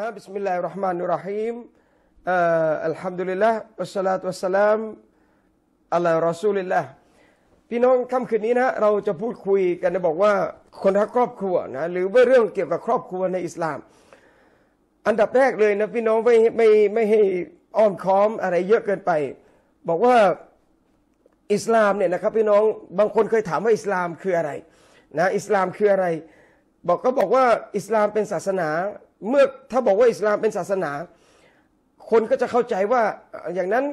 นะบิสมิลลาฮิราะห์มานุราะฮีมอัลฮัมดุลิลละอัสสลาตุวัสสลามอัลลอฮ์รอซูลิลละพี่น้องค่ำคืนนี้นะเราจะพูดคุยกันนะบอกว่าคนรักครอบครัวนะหรือว่าเรื่องเกี่ยวกับครอบครัวในอิสลาม อันดับแรกเลยนะพี่น้องไม่ไม่ไม่ให้อ้อมค้อม อะไรเยอะเกินไป บอกว่าอิสลามเนี่ยนะครับพี่น้องบางคนเคยถามว่าอิสลามคืออะไรนะอิสลามคืออะไร บอกก็บอกว่าอิสลามเป็นศาสนาเมื่อถ้าบอกว่าอิสลามเป็นศาสนา คนก็จะเข้าใจว่าอย่างนั้น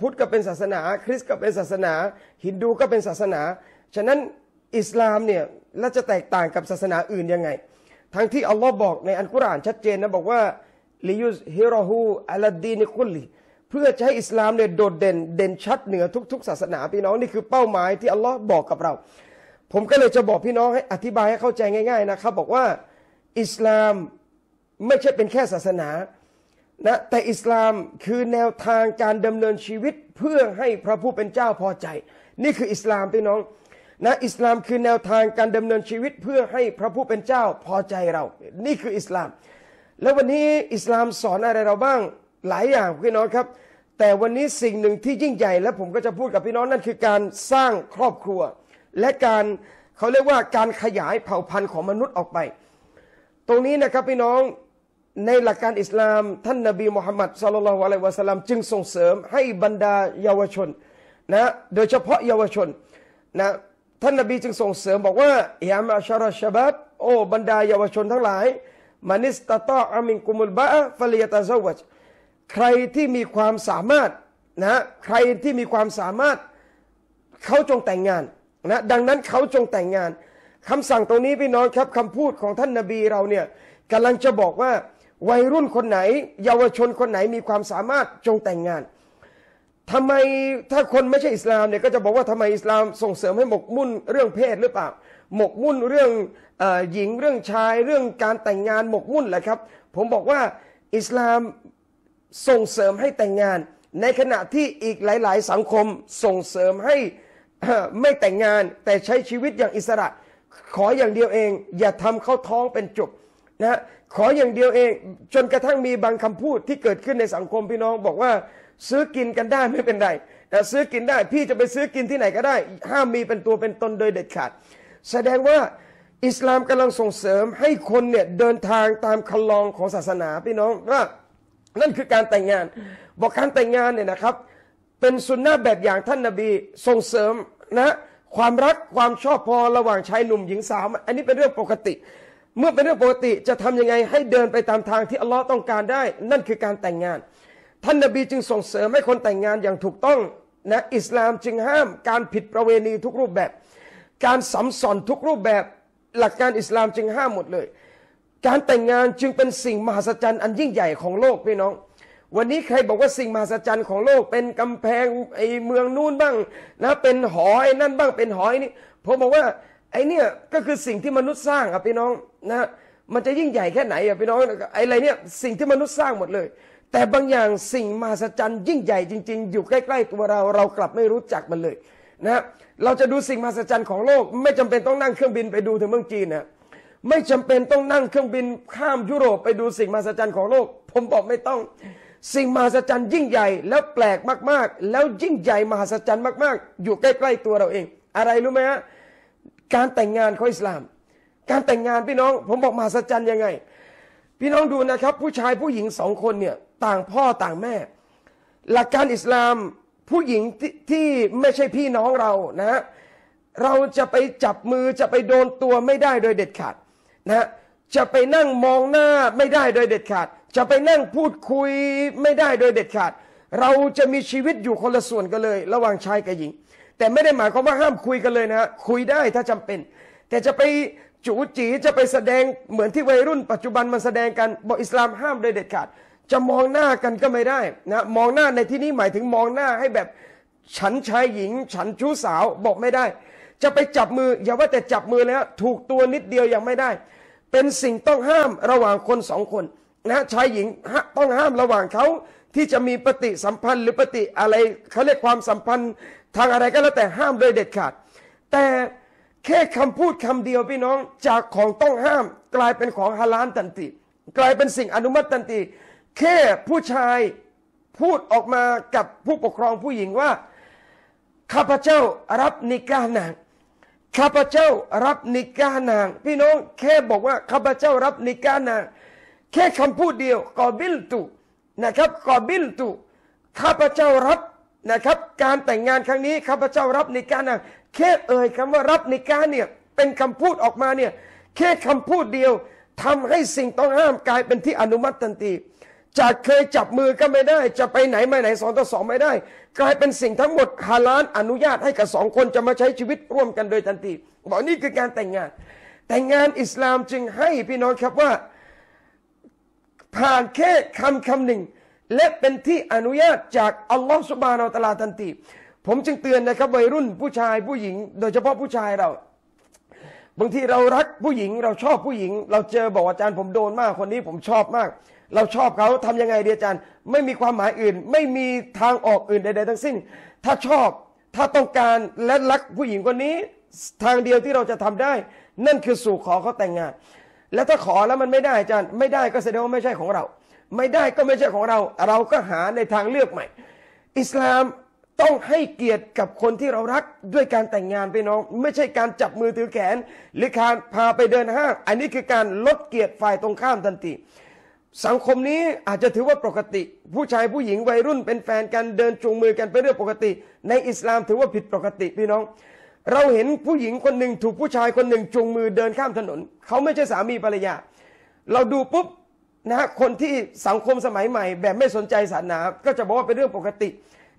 พุทธก็เป็นศาสนา คริสต์ก็เป็นศาสนาฮินดูก็เป็นศาสนา ฉะนั้นอิสลามเนี่ยแล้วจะแตกต่างกับศาสนาอื่นยังไง ทั้งที่อัลลอฮ์บอกในอันกุรานชัดเจนนะบอกว่าลิยุสฮิรอฮูอัลดีนิคุลีเพื่อจะให้อิสลามเนี่ยโดดเด่นเด่นชัดเหนือ ทุกๆศาสนาพี่น้องนี่คือเป้าหมายที่อัลลอฮ์บอกกับเรา ผมก็เลยจะบอกพี่น้องให้อธิบายให้เข้าใจง่ายๆนะครับบอกว่าอิสลามไม่ใช่เป็นแค่ศาสนา นะ แต่อิสลามคือแนวทางการดำเนินชีวิตเพื่อให้พระผู้เป็นเจ้าพอใจ นี่คืออิสลามพี่น้องนะอิสลามคือแนวทางการดำเนินชีวิตเพื่อให้พระผู้เป็นเจ้าพอใจเรา นี่คืออิสลาม แล้ววันนี้อิสลามสอนอะไรเราบ้างหลายอย่างพี่น้องครับแต่วันนี้สิ่งหนึ่งที่ยิ่งใหญ่ และผมก็จะพูดกับพี่น้องนั่นคือการสร้างครอบครัวและการเขาเรียกว่าการขยายเผ่าพันธุ์ของมนุษย์ออกไป ตรงนี้นะครับพี่น้องในหลักการอิสลาม ท่านนบีมุฮัมมัดสุลลัลวะลัยวะสลาัมจึงส่งเสริม ให้บรรดาเยาวชนนะโดยเฉพาะเยาวชนนะท่านนบีจึงส่งเสริมบอกว่ายามาชาราชบัตโอบรรดาเยาวชนทั้งหลายมานิสตาตออามิงกุมุลบะฟลียตาซวัชใครที่มีความสามารถนะใครที่มีความสามารถเขาจงแต่งงานนะดังนั้นเขาจงแต่งงานคำสั่งตรงนี้พี่น้องครับคำพูดของท่านนบีเราเนี่ยกำลังจะบอกว่าวัยรุ่นคนไหน เยาวชนคนไหนมีความสามารถจงแต่งงาน ทำไมถ้าคนไม่ใช่อิสลามเนี่ยก็จะบอกว่าทำไมอิสลามส่งเสริมให้หมกมุ่นเรื่องเพศหรือเปล่า หมกมุ่นเรื่องอหญิงเรื่องชายเรื่องการแต่งงานหมกมุ่นแหละครับ ผมบอกว่าอิสลามส่งเสริมให้แต่งงาน ในขณะที่อีกหลายๆ สังคมส่งเสริมให้ไม่แต่งงาน แต่ใช้ชีวิตอย่างอิสระ ขออย่างเดียวเองอย่าทำเข้าท้องเป็นจบนะขออย่างเดียวเองจนกระทั่งมีบางคำพูดที่เกิดขึ้นในสังคมพี่น้องบอกว่าซื้อกินกันได้ไม่เป็นไรแต่ซื้อกินได้พี่จะไปซื้อกินที่ไหนก็ได้ห้ามมีเป็นตัวเป็นตนโดยเด็ดขาดแสดงว่าอิสลามกำลังส่งเสริมให้คนเนี่ยเดินทางตามคัลองของศาสนาพี่น้องว่านั่นคือการแต่งงาน บอกการแต่งงานเนี่ยนะครับเป็นสุนนะแบบอย่างท่านนาบีส่งเสริมนะความรักความชอบพอระหว่างชายหนุ่มหญิงสาวอันนี้เป็นเรื่องปกติเมื่อเป็นเรื่องปกติจะทํำยังไงให้เดินไปตามทางที่อัลลอฮ์ต้องการได้นั่นคือการแต่งงาน ท่านนบีจึงส่งเสริมให้คนแต่งงานอย่างถูกต้องนะอิสลามจึงห้ามการผิดประเวณีทุกรูปแบบ การสัมสอนทุกรูปแบบหลักการอิสลามจึงห้ามหมดเลย การแต่งงานจึงเป็นสิ่งมหัศจรรย์อันยิ่งใหญ่ของโลกพี่น้อง วันนี้ใครบอกว่าสิ่งมหัศจรรย์ของโลกเป็นกำแพงไอเมืองนู่นบ้างนะเป็นหอยนั่นบ้างเป็นหอยนี่ผมบอกว่าไอเนี่ยก็คือสิ่งที่มนุษย์สร้างครับพี่น้องนะมันจะยิ่งใหญ่แค่ไหนอ่ะพี่น้องไออะไรเนี่ยสิ่งที่มนุษย์สร้างหมดเลย แต่บางอย่างสิ่งมหัศจรรย์ยิ่งใหญ่จริงๆ อยู่ใกล้ๆตัวเราเรากลับไม่รู้จักมันเลยนะเราจะดูสิ่งมหัศจรรย์ของโลก ไม่จำเป็นต้องนั่งเครื่องบินไปดูถึงเมืองจีนนะไม่จำเป็นต้องนั่งเครื่องบินข้ามยุโรป ไปดูสิ่งมหัศจรรย์ของโลก ผมบอกไม่ต้อง สิ่งมหัศจรรย์ยิ่งใหญ่แล้วแปลกมากๆ แล้วยิ่งใหญ่มหัศจรรย์มากๆ อยู่ใกล้ ๆตัวเราเอง อะไรรู้ไหมฮะการแต่งงานของอิสลาม การแต่งงานพี่น้องผมบอกมสัจจันยังไง พี่น้องดูนะครับผู้ชายผู้หญิงสองคนเนี่ยต่างพ่อต่างแม่ หลักการอิสลามผู้หญิงทที่ไม่ใช่พี่น้องเรานะฮะเราจะไปจับมือจะไปโดนตัวไม่ได้โดยเด็ดขาดนะจะไปนั่งมองหน้าไม่ได้โดยเด็ดขาด จะไปนั่งพูดคุยไม่ได้โดยเด็ดขาด เราจะมีชีวิตอยู่คนละส่วนกันเลยระหว่างชายกับหญิงแต่ไม่ได้หมายความว่าห้ามคุยกันเลยนะฮะ คุยได้ถ้าจำเป็น แต่จะไป จูจีจะไปแสดงเหมือนที่วัยรุ่น ปัจจุบันมันแสดงกันบอกอิสลามห้ามโดยเด็ดขาด จะมองหน้ากันก็ไม่ได้นะ มองหน้าในที่นี้หมายถึงมองหน้าให้แบบ ฉันชายหญิงฉันชู้สาวบอกไม่ได้ จะไปจับมือ อย่าว่าแต่จับมือแล้ว ถูกตัวนิดเดียวยังไม่ได้ เป็นสิ่งต้องห้ามระหว่างคนสองคนนะชายหญิงต้องห้ามระหว่างเขาที่จะมีปฏิสัมพันธ์ หรือปฏิอะไรเขาเรียกความสัมพันธ์ทางอะไรก็แล้วแต่ห้ามโดยเด็ดขาด แต่แค่คำพูดคำเดียวพี่น้องจากของต้องห้ามกลายเป็นของฮาลานตันตีกลายเป็นสิ่งอนุมัติตันตีแค่ผู้ชายพูดออกมากับผู้ปกครองผู้หญิงว่า ข้าพเจ้ารับนิกานาง ข้าพเจ้ารับนิกานางพี่น้องแค่บอกว่าข้าพเจ้ารับนิกานางแค่คำพูดเดียวกอบิลตุนะครับ กอบิลตุ ข้าพเจ้ารับนะครับการแต่งงานครั้งนี้ข้าพเจ้ารับในการนะแค่เอ่ยคำว่ารับในการเนี่ยเป็นคำพูดออกมาเนี่ยแค่คำพูดเดียว ทำให้สิ่งต้องห้าม กลายเป็นที่อนุมัติทันที จะเคยจับมือก็ไม่ได้ จะไปไหนมาไหน สองต่อสองไม่ได้ กลายเป็นสิ่งทั้งหมดฮาลานอนุญาตให้กับสองคนจะมาใช้ชีวิตร่วมกันโดยทันทีบอกนี่คือการแต่งงาน แต่งงานอิสลามจึงให้พี่น้องครับว่าผ่านแค่คำคำหนึ่งและเป็นที่อนุญาตจากอัลลอฮฺสุบานอัลตลาทันทีผมจึงเตือนนะครับวัยรุ่นผู้ชายผู้หญิง โดยเฉพาะผู้ชายเรา บางทีเรารักผู้หญิง เราชอบผู้หญิง เราเจอบอกอาจารย์ผมโดนมากคนนี้ผมชอบมาก เราชอบเขาทํำยังไงดีอาจารย์ ไม่มีความหมายอื่นไม่มีทางออกอื่นใด ๆ ทั้งสิ้น ถ้าชอบถ้าต้องการและรักผู้หญิงคนนี้ ทางเดียวที่เราจะทำได้ นั่นคือสู่ขอเขาแต่งงาน และถ้าขอแล้วมันไม่ได้อาจารย์ไม่ได้ ก็แสดงว่าไม่ใช่ของเราไม่ได้ก็ไม่ใช่ของเราเราก็หาในทางเลือกใหม่ อิสลามต้องให้เกียรติกับคนที่เรารักด้วยการแต่งงานไปน้อง ไม่ใช่การจับมือถือแขน หรือการพาไปเดินห้าง อันนี้คือการลดเกียรติฝ่ายตรงข้ามทันที สังคมนี้อาจจะถือว่าปกติ ผู้ชายผู้หญิงวัยรุ่นเป็นแฟนกันเดินจูงมือกันเป็นเรื่องปกติ ในอิสลามถือว่าผิดปกติพี่น้อง เราเห็นผู้หญิงคนหนึ่งถูกผู้ชายคนหนึ่งจูงมือเดินข้ามถนนเขาไม่ใช่สามีภรรยาเราดูปุ๊บนะฮะคนที่สังคมสมัยใหม่แบบไม่สนใจศาสนา ก็จะบอกว่าเป็นเรื่องปกติ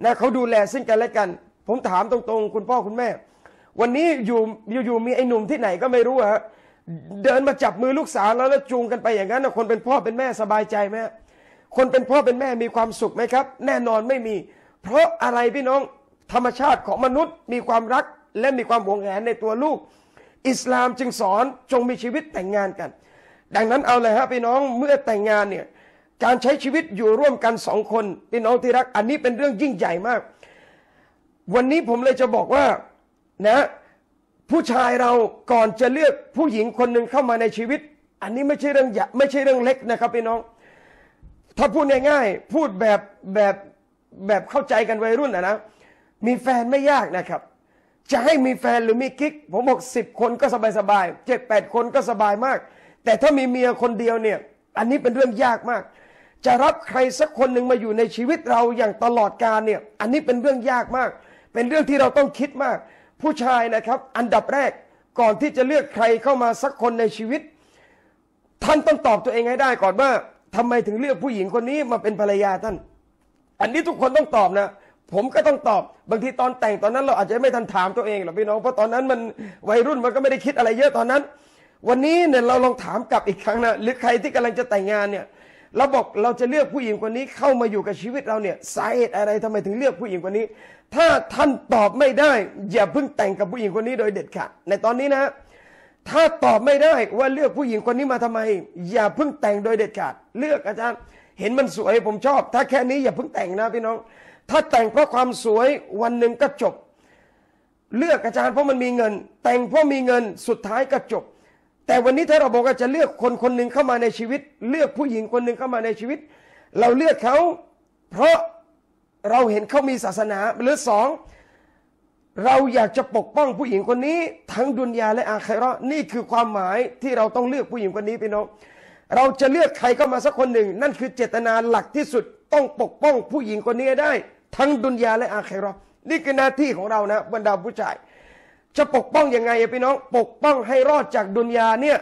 นะเขาดูแลซึ่งกันและกัน ผมถามตรงๆคุณพ่อคุณแม่ วันนี้อยู่อยู่มีไอ้หนุ่มที่ไหนก็ไม่รู้ฮะเดินมาจับมือลูกสาวแล้วแล้วจูงกันไปอย่างนั้นคนเป็นพ่อเป็นแม่สบายใจไหมคนเป็นพ่อเป็นแม่มีความสุขไหมครับ แน่นอนไม่มี เพราะอะไรพี่น้องธรรมชาติของมนุษย์มีความรักและมีความหวงแหนในตัวลูก อิสลามจึงสอนจงมีชีวิตแต่งงานกันดังนั้นเอาเลยฮะพี่น้องเมื่อแต่งงานเนี่ย การใช้ชีวิตอยู่ร่วมกันสองคนพี่น้องที่รัก อันนี้เป็นเรื่องยิ่งใหญ่มาก วันนี้ผมเลยจะบอกว่า นะ ผู้ชายเราก่อนจะเลือกผู้หญิงคนหนึ่งเข้ามาในชีวิต อันนี้ไม่ใช่เรื่องไม่ใช่เรื่องเล็กนะครับพี่น้อง ถ้าพูดง่ายๆพูดแบบแบบแบบเข้าใจกันวัยรุ่นนะนะมีแฟนไม่ยากนะครับ จะให้มีแฟนหรือมีกิ๊กผมบอกสิบคนก็สบายๆเจ็ดแปดคนก็สบายมากแต่ถ้ามีเมียคนเดียวเนี่ย อันนี้เป็นเรื่องยากมาก จะรับใครสักคนหนึ่งมาอยู่ในชีวิตเราอย่างตลอดกาลเนี่ย อันนี้เป็นเรื่องยากมาก เป็นเรื่องที่เราต้องคิดมาก ผู้ชายนะครับ อันดับแรก ก่อนที่จะเลือกใครเข้ามาสักคนในชีวิต ท่านต้องตอบตัวเองให้ได้ ก่อนว่าทำไมถึงเลือกผู้หญิงคนนี้มาเป็นภรรยาท่าน อันนี้ทุกคนต้องตอบนะ ผมก็ต้องตอบ บางทีตอนแต่งตอนนั้น เราอาจจะไม่ทันถามตัวเองหรอกพี่น้อง เพราะตอนนั้นมันวัยรุ่นมันก็ไม่ได้คิดอะไรเยอะตอนนั้นวันนี้เนี่ยเราลองถามกลับอีกครั้งนะหรือใครที่กำลังจะแต่งงานเนี่ยเราบอกเราจะเลือกผู้หญิงคนนี้เข้ามาอยู่กับชีวิตเราเนี่ยสาเหตุอะไรทำไมถึงเลือกผู้หญิงคนนี้ ถ้าท่านตอบไม่ได้ อย่าเพิ่งแต่งกับผู้หญิงคนนี้โดยเด็ดขาดในตอนนี้นะถ้าตอบไม่ได้ว่าเลือกผู้หญิงคนนี้มาทำไม อย่าเพิ่งแต่งโดยเด็ดขาด เลือกอาจารย์เห็นมันสวยผมชอบ ถ้าแค่นี้อย่าเพิ่งแต่งนะพี่น้อง ถ้าแต่งเพราะความสวยวันหนึ่งก็จบ เลือกอาจารย์เพราะมันมีเงิน แต่งเพราะมีเงินสุดท้ายก็จบแต่วันนี้ถ้าเราบอกว่าจะเลือกคนคนหนึ่งเข้ามาในชีวิต เลือกผู้หญิงคนหนึ่งเข้ามาในชีวิต เราเลือกเขาเพราะเราเห็นเขามีศาสนา หรือสองเราอยากจะปกป้องผู้หญิงคนนี้ ทั้งดุนยาและอาครานี่คือความหมายที่เราต้องเลือกผู้หญิงคนนี้พี่น้อง เราจะเลือกใครเข้ามาสักคนหนึ่งนั่นคือเจตนาหลักที่สุดต้องปกป้อง ผู้หญิงคนนี้ได้ ทั้งดุนยาและอาครานี่คือหน้าที่ของเรานะบรรดาผู้ชายจะปกป้องยังไงพี่น้องปกป้องให้รอดจากดุนยาเนี่ย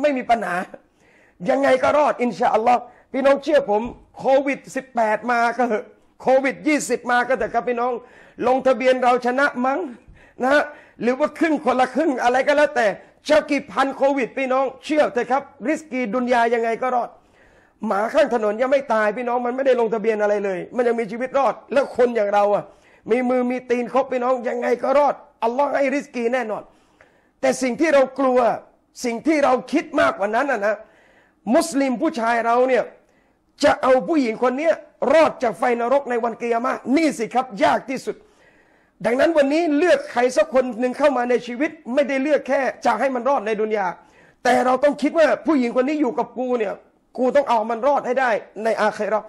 ไม่มีปัญหายังไงก็รอด อินชาอัลลอฮ์พี่น้องเชื่อผมโควิด18มาก็เหอะโควิด20มาก็แต่ครับพี่น้อง ลงทะเบียนเราชนะมั้งนะหรือว่าครึ่งคนละครึ่งอะไรก็แล้วแต่เจ้ากี่พันโควิด พี่น้อง เชื่อเถอะครับริสกีดุนยายังไงก็รอดหมาข้างถนนยังไม่ตายพี่น้องมันไม่ได้ลงทะเบียนอะไรเลย มันยังมีชีวิตรอดแล้วคนอย่างเราอ่ะมีมือมีตีนครบพี่น้องยังไงก็รอดอัลลอฮ์ให้ริสกีแน่นอน แต่สิ่งที่เรากลัวสิ่งที่เราคิดมากกว่านั้นนะนะมุสลิมผู้ชายเราเนี่ยจะเอาผู้หญิงคนนี้รอดจากไฟนรกในวันเกียรมานี่สิครับยากที่สุด ดังนั้นวันนี้เลือกใครสักคนหนึ่งเข้ามาในชีวิต ไม่ได้เลือกแค่จะให้มันรอดในดุนยาแต่เราต้องคิดว่าผู้หญิงคนนี้อยู่กับกูเนี่ย กูต้องเอามันรอดให้ได้ในอาครา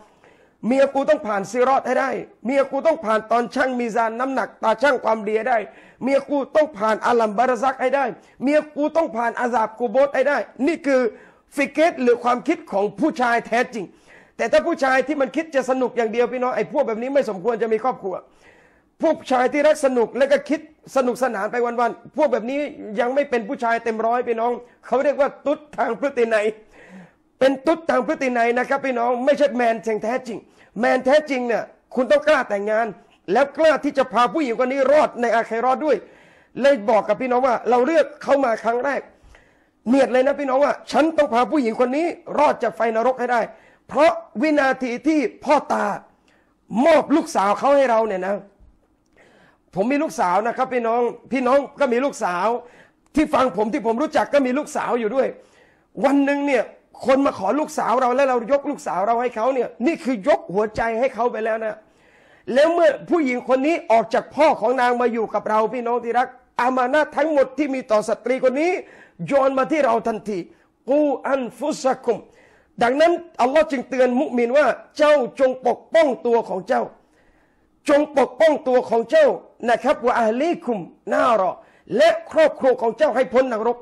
เมียกูต้องผ่านซีรอดให้ได้ เมียกูต้องผ่านตอนช่างมีซานน้ำหนัก ตาช่างความดีได้ เมียกูต้องผ่านอาลัมบารซักให้ได้ เมียกูต้องผ่านอาซาบกูโบสให้ได้ นี่คือฟิกเกตหรือความคิดของผู้ชายแท้จริง แต่ถ้าผู้ชายที่มันคิดจะสนุกอย่างเดียว พี่น้องไอ้พวกแบบนี้ไม่สมควรจะมีครอบครัว ผู้ชายที่รักสนุกแล้วก็คิดสนุกสนานไปวันๆ พวกแบบนี้ยังไม่เป็นผู้ชายเต็มร้อยพี่น้อง เขาเรียกว่าตุ๊ดทางพฤตินเป็นตุ๊ดตามพฤตินัยนะครับพี่น้อง ไม่ใช่แมนแท้จริงแมนแท้จริงเนี่ยคุณต้องกล้าแต่งงาน แล้วกล้าที่จะพาผู้หญิงคนนี้ รอดในอาคารอดด้วย เลยบอกกับพี่น้องว่า เราเลือกเขามาครั้งแรกเนียดเลยนะ พี่น้องว่าฉันต้องพาผู้หญิงคนนี้ รอดจากไฟนรกให้ได้ เพราะวินาทีที่พ่อตามอบลูกสาวเขาให้เราเนี่ยนะ ผมมีลูกสาวนะครับพี่น้อง พี่น้องก็มีลูกสาว ที่ฟังผมที่ผมรู้จักก็มีลูกสาวอยู่ด้วย วันหนึ่งเนี่ยคนมาขอลูกสาวเราแล้วเรายกลูกสาวเราให้เขาเนี่ย นี่คือยกหัวใจให้เขาไปแล้วนะ แล้วเมื่อผู้หญิงคนนี้ออกจากพ่อของนางมาอยู่กับเราพี่น้องที่รัก อามานะทั้งหมดที่มีต่อสตรีคนนี้้อนมาที่เราทันทีกูอันฟุสกุม ดังนั้นอัลลอฮ์จึงเตือนมุมินว่าเจ้าจงปกป้องตัวของเจ้า จงปกป้องตัวของเจ้านะครับว่าอาลีคุมน่ารอและครอบครัวของเจ้าให้พ้นนรก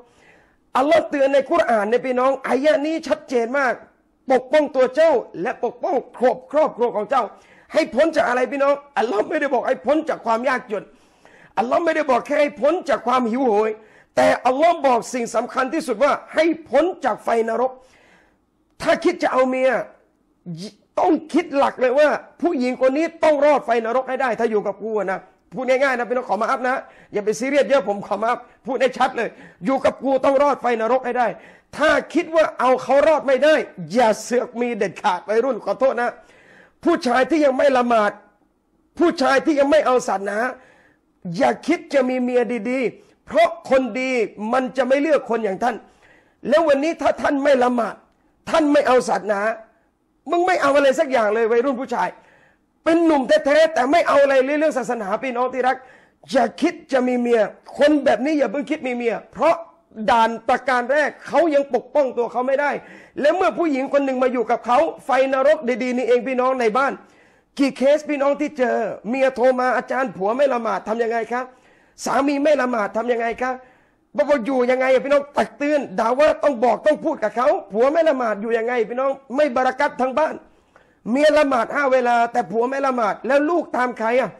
อัลลอฮ์เตือนในคุรานในพี่น้องอายะนี้ชัดเจนมาก ปกป้องตัวเจ้าและปกป้องครอบครอบครัวของเจ้า ให้พ้นจากอะไรพี่น้อง อัลลอฮ์ไม่ได้บอกให้พ้นจากความยากจนอัลลอฮ์ไม่ได้บอกแค่ให้พ้นจากความหิวโหย แต่อัลลอฮ์บอกสิ่งสำคัญที่สุดว่าให้พ้นจากไฟนรก ถ้าคิดจะเอาเมียต้องคิดหลักเลยว่า ผู้หญิงคนนี้ต้องรอดไฟนรกให้ได้ ถ้าอยู่กับกูนะพูดง่ายๆนะพี่น้องขอมาอัพนะ อย่าไปซีเรียสเยอะผมขอมาอัพพูดให้ชัดเลย อยู่กับกูต้องรอดไฟนรกให้ได้ ถ้าคิดว่าเอาเขารอดไม่ได้ อย่าเสือกมีเด็ดขาดวัยรุ่นขอโทษนะ ผู้ชายที่ยังไม่ละหมาด ผู้ชายที่ยังไม่เอาศาสนาอย่าคิดจะมีเมียดี ๆ เพราะคนดีมันจะไม่เลือกคนอย่างท่าน แล้ววันนี้ถ้าท่านไม่ละหมาดท่านไม่เอาศาสนามึงไม่เอาอะไรสักอย่างเลยวัยรุ่นผู้ชายเป็นหนุ่มแท้ๆแต่ไม่เอาอะไรเรื่องศาสนาพี่น้องที่รักอย่าคิดจะมีเมีย คนแบบนี้อย่าเพิ่งคิดมีเมีย เพราะด่านประการแรกเขายังปกป้องตัวเขาไม่ได้ และเมื่อผู้หญิงคนหนึ่งมาอยู่กับเขาไฟนรกดีๆนี่เองพี่น้องในบ้าน กี่เคสพี่น้องที่เจอเมียโทรมาอาจารย์ผัวไม่ละหมาดทำยังไงครับ สามีไม่ละหมาดทำยังไงครับบอกว่าอยู่ยังไงพี่น้องตักเตือนด่าว่าต้องบอกต้องพูดกับเขาผัวไม่ละหมาดอยู่ยังไง พี่น้องไม่บรารักัดทั้งบ้านเมียละหมาดห้าเวลา แต่ผัวไม่ละหมาดแล้วลูกตามใครอ่ะ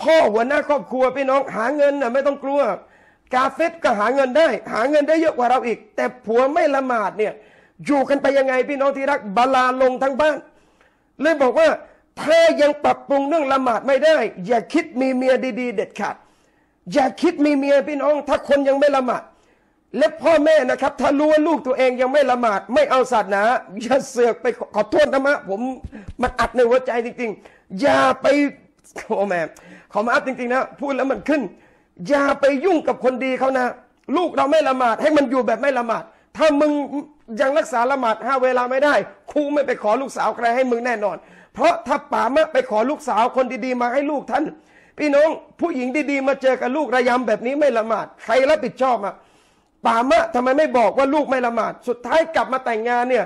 พ่อหัวหน้าครอบครัวพี่น้อง หาเงินนะไม่ต้องกลัว กาเฟตก็หาเงินได้ หาเงินได้เยอะกว่าเราอีก แต่ผัวไม่ละหมาดเนี่ยอยู่กันไปยังไงพี่น้องที่รักบาลาลงทั้งบ้านเลยบอกว่าถ้ายังปรับปรุงเรื่องละหมาดไม่ได้ อย่าคิดมีเมียดีๆ เด็ดขาดอย่าคิดมีเมียพี่น้องถ้าคนยังไม่ละหมาดและพ่อแม่นะครับ ถ้ารู้ว่าลูกตัวเองยังไม่ละหมาด ไม่เอาศาสนาอย่าเสือกไปขอโทษนะมะผมมันอัดในหัวใจจริงๆอย่าไปโอแม่ขอมาอัพจริง ๆนะ พูดแล้วมันขึ้น อย่าไปยุ่งกับคนดีเขานะ ลูกเราไม่ละหมาดให้มันอยู่แบบไม่ละหมาด ถ้ามึงยังรักษาละหมาดห้าเวลาไม่ได้ครูไม่ไปขอลูกสาวใครให้มึงแน่นอน เพราะถ้าป๋ามะไปขอลูกสาวคนดีๆ มาให้ลูกท่าน พี่น้อง ผู้หญิงดีๆมาเจอกับลูกระยำแบบนี้ไม่ละหมาด ใครรับผิดชอบอ่ะป่ามะทำไมไม่บอกว่าลูกไม่ละหมาด สุดท้ายกลับมาแต่งงานเนี่ย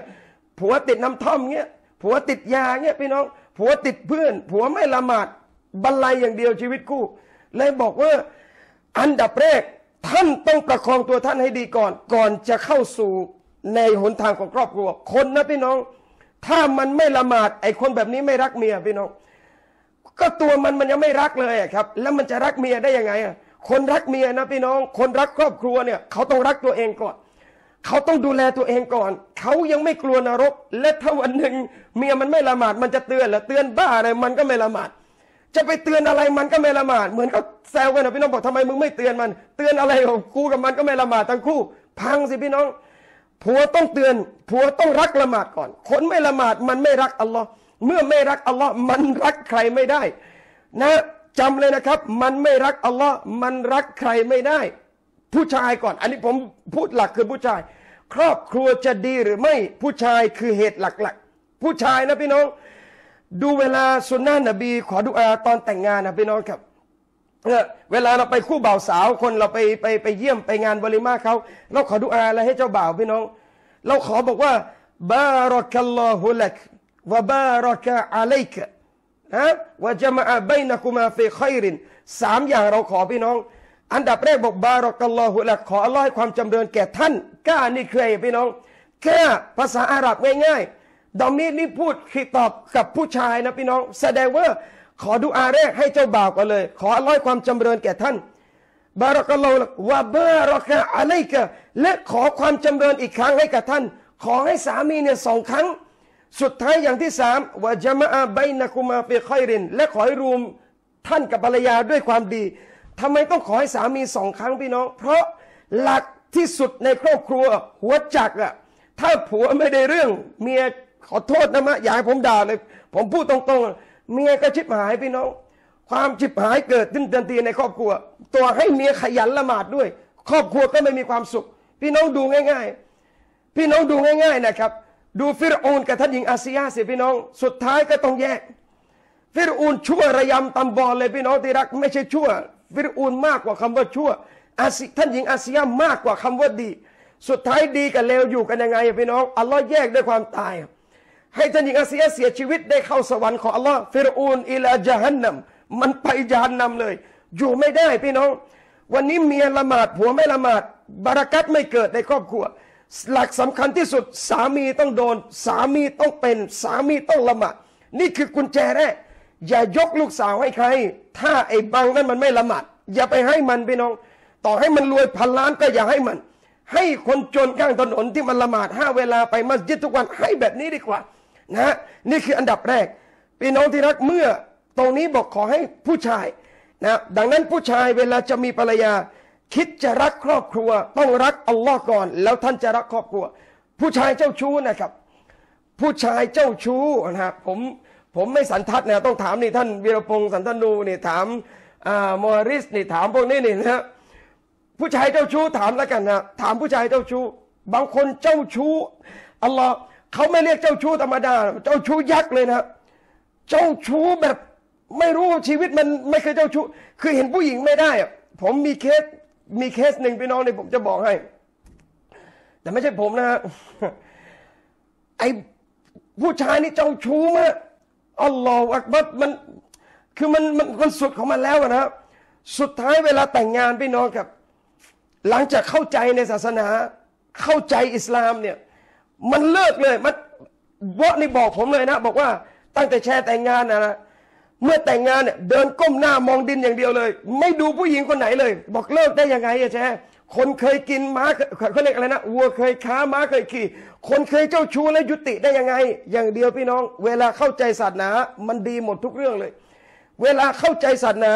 ผัวติดน้ำท่อมเงี้ย ผัวติดยาเงี้ยพี่น้อง ผัวติดเพื่อนผัวไม่ละหมาดบรรลัยอย่างเดียวชีวิตคู่เลยบอกว่าอันดับแรก ท่านต้องประคองตัวท่านให้ดีก่อน ก่อนจะเข้าสู่ในหนทางของครอบครัว คนนะพี่น้อง ถ้ามันไม่ละหมาดไอ้คนแบบนี้ไม่รักเมียพี่น้อง ก็ตัวมันมันยังไม่รักเลยครับ แล้วมันจะรักเมียได้ยังไงอ่ะคนรักเมียนะพี่น้อง คนรักครอบครัวเนี่ยเขาต้องรักตัวเองก่อน เขาต้องดูแลตัวเองก่อน เขายังไม่กลัวนรก และถ้าวันหนึ่งเมียมันไม่ละหมาด มันจะเตือนหรือเตือนบ้าอะไรมันก็ไม่ละหมาด จะไปเตือนอะไรมันก็ไม่ละหมาดเหมือนเขาแซวกันนะพี่น้องบอกทำไมมึงไม่เตือนมัน เตือนอะไรของกูกับมันก็ไม่ละหมาดทั้งคู่ พังสิพี่น้องผัวต้องเตือนผัวต้องรักละหมาดก่อนคนไม่ละหมาดมันไม่รักอัลลอฮ์เมื่อไม่รักอัลลอฮ์มันรักใครไม่ได้นะจำเลยนะครับ มันไม่รักอัลลอฮ์มันรักใครไม่ได้ ผู้ชายก่อน อันนี้ผมพูดหลักคือผู้ชาย ครอบครัวจะดีหรือไม่ผู้ชายคือเหตุหลักๆผู้ชายนะพี่น้อง ดูเวลาสุนนะนบี ขอดูอาตอนแต่งงานนะพี่น้องครับเวลาเราไปคู่บ่าวสาวคนเราไปไปไปเยี่ยมไปงานบริมาเขา เราขอดุอาอะไรให้เจ้าบ่าวพี่น้อง เราขอบอกว่าบารักัลลอฮุลักวะบารักะอะลกะฮะวะจมาอาบัยนะกุมาฟีคอยรินสามอย่างเราขอพี่น้อง อันดับแรกบอกบารอกลลอฮุละขออัลลอฮ์ให้ความจำเริญแก่ท่านก้านี่คืออะไรพี่น้องแค่ภาษาอาหรับง่ายๆดอมีนี่พูดคือตอบกับผู้ชายนะพี่น้อง แสดงว่าขอดูอาแรกให้เจ้าบ่าวกันเลย ขออัลลอฮ์ความจำเริญแก่ท่านบารอกัลลอฮ์ว่าบารอกะอะไรกะและขอความจำเริญอีกครั้งให้กับท่าน ขอให้สามีเนี่ยสองครั้งสุดท้ายอย่างที่สามว่จามะอาใบนาคุมาเปคอยริน และขอให้รวมท่านกับภรรยาด้วยความดี ทำไมต้องขอให้สามีสองครั้งพี่น้อง เพราะหลักที่สุดในครอบครัวหัวจักอะถ้าผัวไม่ได้เรื่องเมียขอโทษนะมะอย่าให้ผมด่าเลย ผมพูดตรงๆเมียก็ชิบหายพี่น้อง ความชิบหายเกิดขึ้นเตือนตีในครอบครัว ตัวให้เมียขยันละหมาดด้วย ครอบครัวก็ไม่มีความสุข พี่น้องดูง่ายๆ พี่น้องดูง่ายๆนะครับดูฟิรอูนกับท่านหญิงอาซียาสิพี่น้อง สุดท้ายก็ต้องแยกฟิรอูนชั่วระยำตำบอลเลยพี่น้องที่รัก ไม่ใช่ชั่วฟิรอูนมากกว่าคำว่าชั่วอาซีท่านหญิงอาซียามากกว่าคำว่าดี สุดท้ายดีกับเลวอยู่กันยังไงพี่น้องอัลลอฮ์แยกด้วยความตาย ให้ท่านหญิงอาซียาเสียชีวิตได้เข้าสวรรค์ของอัลลอฮ์ฟิรอูนอิลาจาฮันนัมมันไปจาฮันนัมเลย อยู่ไม่ได้พี่น้อง วันนี้เมียละหมาดผัวไม่ละหมาดบารักัตไม่เกิดในครอบครัวหลักสำคัญที่สุดสามีต้องโดนสามีต้องเป็นสามีต้องละหมาดนี่คือกุญแจแรกอย่ายกลูกสาวให้ใคร ถ้าไอ้บังนั้นมันไม่ละหมาดอย่าไปให้มันพี่น้อง ต่อให้มันรวยพันล้านก็อย่าให้มันให้คนจนข้างถนนที่มันละหมาดห้าเวลาไปมัสยิดทุกวันให้แบบนี้ดีกว่านะนี่คืออันดับแรกพี่น้องที่รักเมื่อตรงนี้บอกขอให้ผู้ชายนะดังนั้นผู้ชายเวลาจะมีภรรยาคิดจะรักครอบครัว ต้องรักอัลลอฮ์ก่อน แล้วท่านจะรักครอบครัว ผู้ชายเจ้าชู้นะครับ ผู้ชายเจ้าชู้นะครับผมผมไม่สันทัดนะต้องถามนี่ท่านวีรพงศ์สันตนูนี่ถามมอริสนี่ถามพวกนี้นี่นะผู้ชายเจ้าชู้ถามแล้วกันนะถามผู้ชายเจ้าชู้บางคนเจ้าชู้อัลลอฮ์เขาไม่เรียกเจ้าชู้ธรรมดาเจ้าชู้ยักษ์เลยนะเจ้าชู้แบบไม่รู้ชีวิตมันไม่เคยเจ้าชู้คือเห็นผู้หญิงไม่ได้ผมมีเคสมีเคสหนึ่งพี่น้องเนี่ยผมจะบอกให้ แต่ไม่ใช่ผมนะฮะไอผู้ชายนี่เจ้าชู้มากอัลลอฮฺอักบัตมัน คือมันมันมันสุดของมันแล้วนะสุดท้ายเวลาแต่งงานพี่น้องครับ หลังจากเข้าใจในศาสนา เข้าใจอิสลามเนี่ย มันเลิกเลย มันวะนี่บอกผมเลยนะ บอกว่าตั้งแต่แชร์แต่งงานนะนะเมื่อแต่งงานเนี่ยเดินก้มหน้ามองดินอย่างเดียวเลย ไม่ดูผู้หญิงคนไหนเลย บอกเลิกได้ยังไงอะแชคนเคยกินม้าเขาเรียกอะไรนะวัวเคยค้าม้าเคยขี่ คนเคยเจ้าชู้และยุติได้ยังไง อย่างเดียวพี่น้อง เวลาเข้าใจศาสนา มันดีหมดทุกเรื่องเลย เวลาเข้าใจศาสนา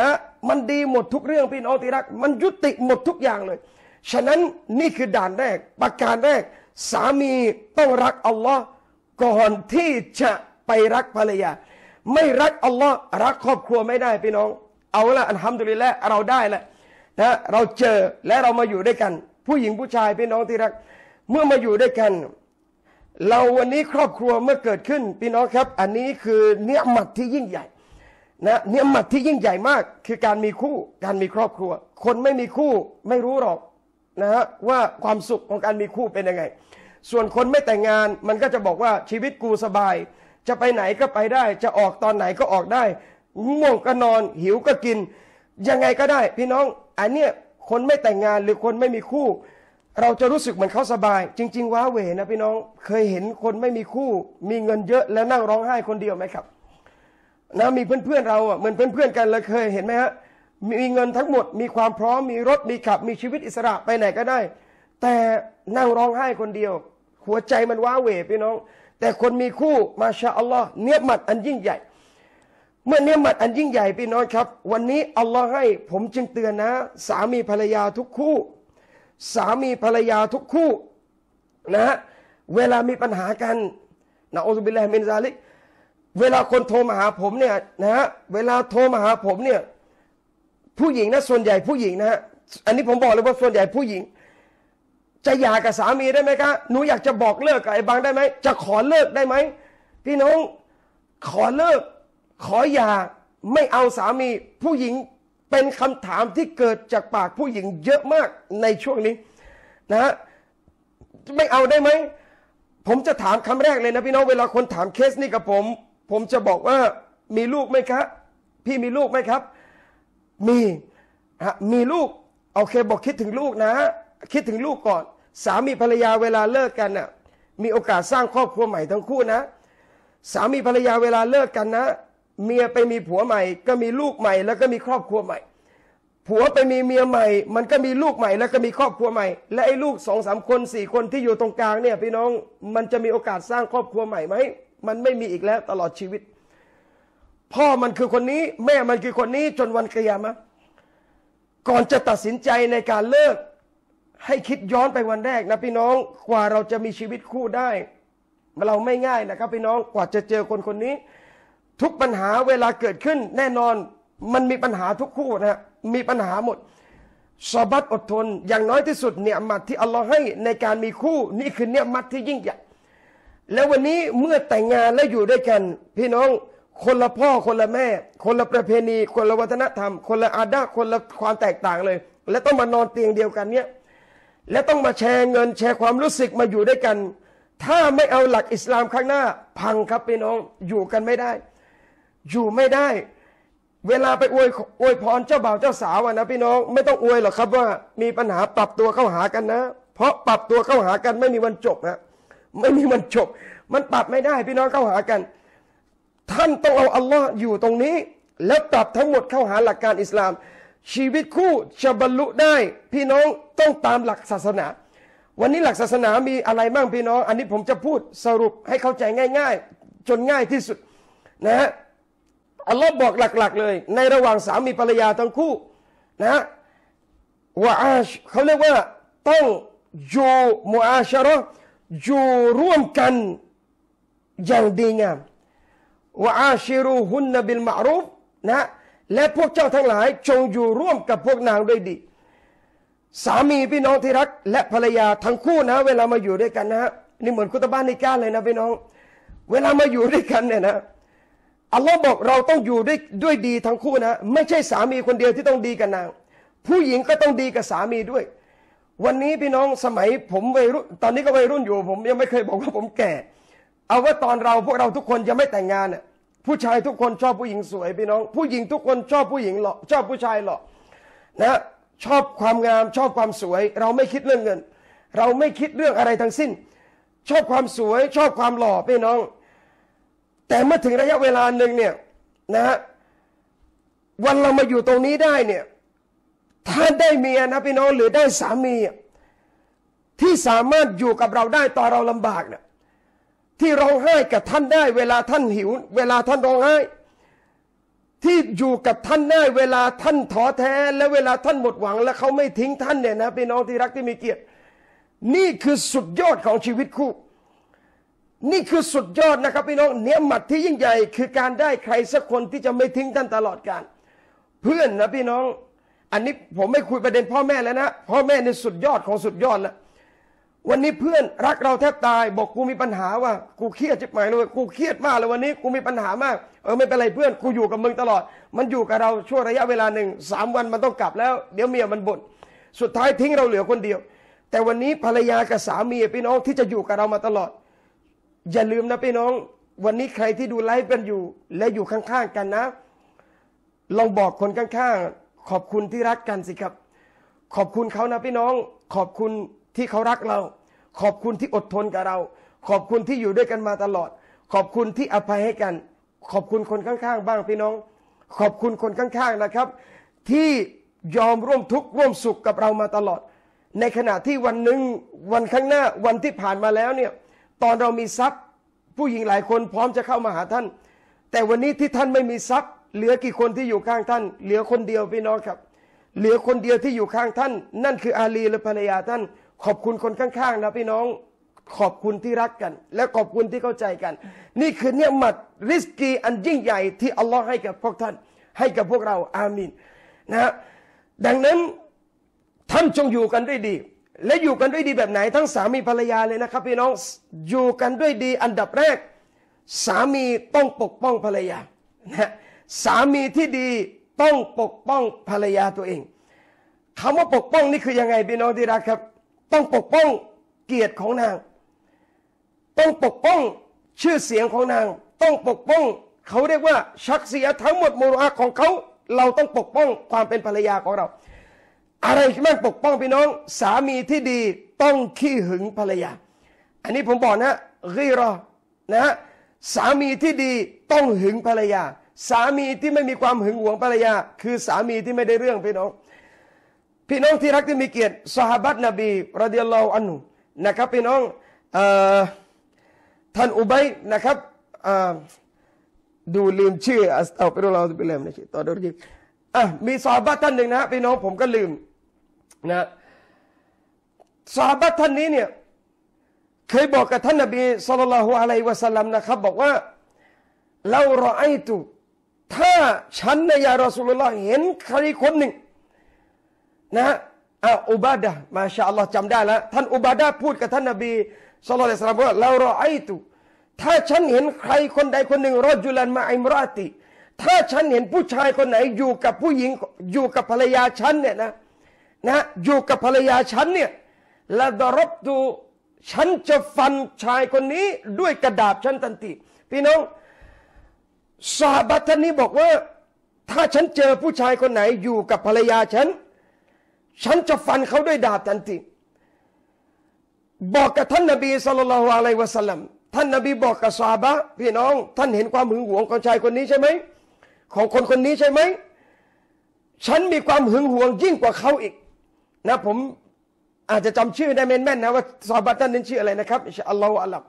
มันดีหมดทุกเรื่อง พี่น้องที่รัก มันยุติหมดทุกอย่างเลย ฉะนั้นนี่คือด่านแรกประการแรกสามีต้องรักอัลลอฮ์ก่อนที่จะไปรักภรรยาไม่รักอัลลอฮ์รักครอบครัวไม่ได้พี่น้อง เอาละอันฮัมดุลิลละเราได้ละนะเราเจอและเรามาอยู่ด้วยกัน ผู้หญิงผู้ชายพี่น้องที่รัก เมื่อมาอยู่ด้วยกัน เราวันนี้ครอบครัวเมื่อเกิดขึ้นพี่น้องครับ อันนี้คือเนื้อหมัดที่ยิ่งใหญ่นะเนื้อหมัดที่ยิ่งใหญ่มาก คือการมีคู่การมีครอบครัว คนไม่มีคู่ไม่รู้หรอกนะฮะว่าความสุขของการมีคู่เป็นยังไง ส่วนคนไม่แต่งงานมันก็จะบอกว่าชีวิตกูสบายจะไปไหนก็ไปได้ จะออกตอนไหนก็ออกได้ง่วงก็นอนหิวก็กิน ยังไงก็ได้ พี่น้องอันเนี้ยคนไม่แต่งงานหรือคนไม่มีคู่ เราจะรู้สึกเหมือนเขาสบาย จริง ๆว้าเหวนะพี่น้องเคยเห็นคนไม่มีคู่ มีเงินเยอะแล้วนั่งร้องไห้คนเดียวไหมครับนะมีเพื่อนๆเราอ่ะเหมือนเพื่อนๆกันเราเคยเห็นไหมฮะมีเงินทั้งหมดมีความพร้อมมีรถมีขับ มีชีวิตอิสระไปไหนก็ได้ แต่นั่งร้องไห้คนเดียวหัวใจมันว้าเหวพี่น้องแต่คนมีคู่มาชาอัลลอฮ์เนื้อหมัดอันยิ่งใหญ่ เมื่อเนียมัดอันยิ่งใหญ่พี่น้องครับ วันนี้อัลลอฮ์ให้ผมจึงเตือนนะ สามีภรรยาทุกคู่ สามีภรรยาทุกคู่นะฮะเวลามีปัญหากันนะอุอบิลลาฮมินซาลิกเวลาคนโทรมาหาผมเนี่ยนะฮะเวลาโทรมาหาผมเนี่ยผู้หญิงนะส่วนใหญ่ผู้หญิงนะฮะอันนี้ผมบอกเลยว่าส่วนใหญ่ผู้หญิงจะหย่ากับสามีได้ไหมคะ หนูอยากจะบอกเลิกกับไอ้บางได้ไหม จะขอเลิกได้ไหม พี่น้อง ขอเลิก ขอหย่าไม่เอาสามีผู้หญิงเป็นคำถามที่เกิดจากปากผู้หญิงเยอะมากในช่วงนี้นะฮะไม่เอาได้ไหมผมจะถามคำแรกเลยนะพี่น้องเวลาคนถามเคสนี้กับผม ผมจะบอกว่ามีลูกไหมครับพี่มีลูกไหมครับ มีฮะมีลูกโอเคบอกคิดถึงลูกนะ คิดถึงลูกก่อนสามีภรรยาเวลาเลิกกันน่ะมีโอกาสสร้างครอบครัวใหม่ทั้งคู่นะ สามีภรรยาเวลาเลิกกันนะ เมียไปมีผัวใหม่ ก็มีลูกใหม่ แล้วก็มีครอบครัวใหม่ ผัวไปมีเมียใหม่ มันก็มีลูกใหม่แล้วก็มีครอบครัวใหม่ และไอ้ลูกสองสามคนสี่คนที่อยู่ตรงกลางเนี่ยพี่น้องมันจะมีโอกาสสร้างครอบครัวใหม่ไหมมันไม่มีอีกแล้วตลอดชีวิต พ่อมันคือคนนี้ แม่มันคือคนนี้จนวันเกียรมะก่อนจะตัดสินใจในการเลิกให้คิดย้อนไปวันแรกนะพี่น้องกว่าเราจะมีชีวิตคู่ได้เราไม่ง่ายนะครับ พี่น้องกว่าจะเจอคนคนนี้ ทุกปัญหาเวลาเกิดขึ้น แน่นอนมันมีปัญหาทุกคู่นะมีปัญหาหมดสบัดอดทน อย่างน้อยที่สุดเนี่ยมัดที่อัลลอฮ์ให้ในการมีคู่ นี่คือเนี่ยมัดที่ยิ่งใหญ่แล้ววันนี้เมื่อแต่งงานและอยู่ด้วยกัน พี่น้องคนละพ่อคนละแม่ คนละประเพณี คนละวัฒนธรรม คนละอาดาคนละความแตกต่างเลย และต้องมานอนเตียงเดียวกันเนี่ยและต้องมาแชร์เงินแชร์ความรู้สึกมาอยู่ด้วยกัน ถ้าไม่เอาหลักอิสลามข้างหน้า พังครับพี่น้องอยู่กันไม่ได้ อยู่ไม่ได้ เวลาไปอวยอวยพรเจ้าบ่าวเจ้าสาวนะพี่น้อง ไม่ต้องอวยหรอกครับ ว่ามีปัญหาปรับตัวเข้าหากันนะ เพราะปรับตัวเข้าหากัน ไม่มีวันจบนะไม่มีวันจบ มันปรับไม่ได้พี่น้องเข้าหากัน ท่านต้องเอาอัลลอฮ์อยู่ตรงนี้ แล้วปรับทั้งหมดเข้าหาหลักการอิสลามชีวิตคู่จะบรรลุได้ พี่น้องต้องตามหลักศาสนา วันนี้หลักศาสนามีอะไรบ้างพี่น้อง อันนี้ผมจะพูดสรุปให้เข้าใจง่าย ๆ จนง่ายที่สุดนะฮะอัลลอฮ์บอกหลัก ๆ เลย ในระหว่างสามีภรรยาทั้งคู่นะว่าเขาเรียกว่าต้องอยู่มุอาชรออยู่ร่วมกันอย่างดีงามว่าอาชิรูฮุนนบิลมารูฟนะและพวกเจ้าทั้งหลายจงอยู่ร่วมกับพวกนางด้วยดี สามีพี่น้องที่รัก และภรรยาทั้งคู่นะ เวลามาอยู่ด้วยกันนะฮะนี่เหมือนคุตบ้านในก้านเลยนะพี่น้อง เวลามาอยู่ด้วยกันเนี่ยนะอัลลอฮ์บอกเราต้องอยู่ด้วยด้วยดีทั้งคู่นะ ไม่ใช่สามีคนเดียวที่ต้องดีกับนางผู้หญิงก็ต้องดีกับสามีด้วย วันนี้พี่น้องสมัยผมวัยรุ่นตอนนี้ก็วัยรุ่นอยู่ ผม ยังไม่เคยบอกว่าผมแก่ เอาว่าตอนเราพวกเราทุกคนยังไม่แต่งงานอ่ะผู้ชายทุกคนชอบผู้หญิงสวยพี่น้อง ผู้หญิงทุกคน ชอบผู้หญิงหรอชอบผู้ชายหรอนะชอบความงาม ชอบความสวย เราไม่คิดเรื่องเงิน เราไม่คิดเรื่องอะไรทั้งสิ้น ชอบความสวยชอบความหล่อพี่น้อง แต่เมื่อถึงระยะเวลาหนึ่งเนี่ยนะฮะวันเรามาอยู่ตรงนี้ได้เนี่ยถ้าได้เมียนะพี่น้อง หรือได้สามีที่สามารถอยู่กับเราได้ตอนเราลำบากเนี่ยที่ร้องไห้กับท่านได้ เวลาท่านหิว เวลาท่านร้องไห้ ที่อยู่กับท่านได้ เวลาท่านท้อแท้และเวลาท่านหมดหวัง และเขาไม่ทิ้งท่านเนี่ยนะพี่น้องที่รักที่มีเกียรติ นี่คือสุดยอดของชีวิตคู่ นี่คือสุดยอดนะครับพี่น้องเนื้อหมัดที่ยิ่งใหญ่ คือการได้ใครสักคนที่จะไม่ทิ้งท่านตลอดกาลเพื่อนนะพี่น้อง อันนี้ผมไม่คุยประเด็นพ่อแม่แล้วนะ พ่อแม่ในสุดยอดของสุดยอดแล้ววันนี้เพื่อนรักเราแทบตายบอกกูมีปัญหาว่า กูเครียดจิบหมายเลยกูเครียดมากเลยวันนี้กูมีปัญหามากเออไม่เป็นไรเพื่อนกูอยู่กับมึงตลอด มันอยู่กับเราช่วงระยะเวลาหนึ่งสามวันมันต้องกลับแล้ว เดี๋ยวเมียมันบ่นสุดท้ายทิ้งเราเหลือคนเดียว แต่วันนี้ภรรยากับสามีพี่น้องที่จะอยู่กับเรามาตลอด อย่าลืมนะพี่น้อง วันนี้ใครที่ดูไลฟ์กันอยู่ และอยู่ข้างๆกันนะ ลองบอกคนข้างๆขอบคุณที่รักกันสิครับ ขอบคุณเขานะพี่น้อง ขอบคุณที่เขารักเราขอบคุณที่อดทนกับเรา ขอบคุณที่อยู่ด้วยกันมาตลอด ขอบคุณที่อภัยให้กัน ขอบคุณคนข้าง ๆบ้างพี่น้อง ขอบคุณคนข้าง ๆ นะครับ ที่ยอมร่วมทุกข์ร่วมสุขกับเรามาตลอด ในขณะที่วันหนึ่งวันข้างหน้าวันที่ผ่านมาแล้วเนี่ย ตอนเรามีทรัพย์ผู้หญิงหลายคนพร้อมจะเข้ามาหาท่าน แต่วันนี้ที่ท่านไม่มีทรัพย์เหลือกี่คนที่อยู่ข้างท่าน เหลือคนเดียวพี่น้องครับ เหลือคนเดียวที่อยู่ข้างท่าน นั่นคืออาลีและภรรยาท่านขอบคุณคนข้างๆนะ พี่น้องขอบคุณที่รักกัน และขอบคุณที่เข้าใจกัน นี่คือเนี่ยมัด ริสกีอันยิ่งใหญ่ที่อัลลอฮ์ให้กับพวกท่าน ให้กับพวกเราอามินนะดังนั้นท่านจงอยู่กันด้วยดี และอยู่กันด้วยดีแบบไหน ทั้งสามีภรรยาเลยนะครับ พี่น้องอยู่กันด้วยดี อันดับแรก สามีต้องปกป้องภรรยานะสามีที่ดีต้องปกป้องภรรยาตัวเองคำว่าปกป้องนี่คือยังไงพี่น้องที่รักครับต้องปกป้องเกียรติของนาง ต้องปกป้องชื่อเสียงของนาง ต้องปกป้องเขาเรียกว่าชักเสียทั้งหมดมูรอาของเขา เราต้องปกป้องความเป็นภรรยาของเรา อะไรที่มันปกป้องพี่น้อง สามีที่ดีต้องขี้หึงภรรยา อันนี้ผมบอกนะ รีรอนะสามีที่ดีต้องหึงภรรยา สามีที่ไม่มีความหึงหวงภรรยา คือสามีที่ไม่ได้เรื่องพี่น้องพี่น้องที่รักที่มีเกียรติสหบัต นบีรดิยลลอฮอันนุนะครับพี่น้องท่านอุบัยนะครับดูลืมชื่อเอาไปดูเราไปเล่มนะชื่อต่อดูดีิอ่ะมีสหบัตท่านหนึ่งนะพี่น้องผมก็ลืมนะสหบัตท่านนี้เนี่ยเคยบอกกับท่านนบีสุลตัาลฮ์อะลัยวะสัลลัมนะครับ บอกว่าเรารอไอตุถ้าฉันในยารอสุลลอฮ์เห็นใครคนหนึ่งนะฮะอาอุบาดะมาชาอัลลอฮ์จำได้แล้วท่านอุบาดะพูดกับท่านนบีสุลต่านสลามว่าเรารอไอตุถ้าฉันเห็นใครคนใดคนหนึ่งรอจุลันมาอิมราติถ้าฉันเห็นผู้ชายคนไหน อยู่กับผู้หญิงอยู่กับภรรยาฉันเนี่ยนะนะอยู่กับภรรยาฉันเนี่ยละดรบดู ฉันจะฟันชายคนนี้ด้วยกระดาบฉันทันทีพี่น้องสาบัตท่านนี้บอกว่า ถ้าฉันเจอผู้ชายคนไหน อยู่กับภรรยาฉันฉันจะฟันเขาด้วยดาบทันทีบอกกับท่านนบีสุลต่านอะลัยวะสัลลัมท่านนบีบอกกับซาบะพี่น้อง ท่านเห็นความหึงหวงของชายคนนี้ใช่ไหมของคนคนนี้ใช่ไหม ฉันมีความหึงหวงยิ่งกว่าเขาอีก นะผมอาจจะจำชื่อได้แม่นๆนะว่าซาบะท่านนั้นชื่ออะไรนะครับอิชอัลลอฮฺอัลลัม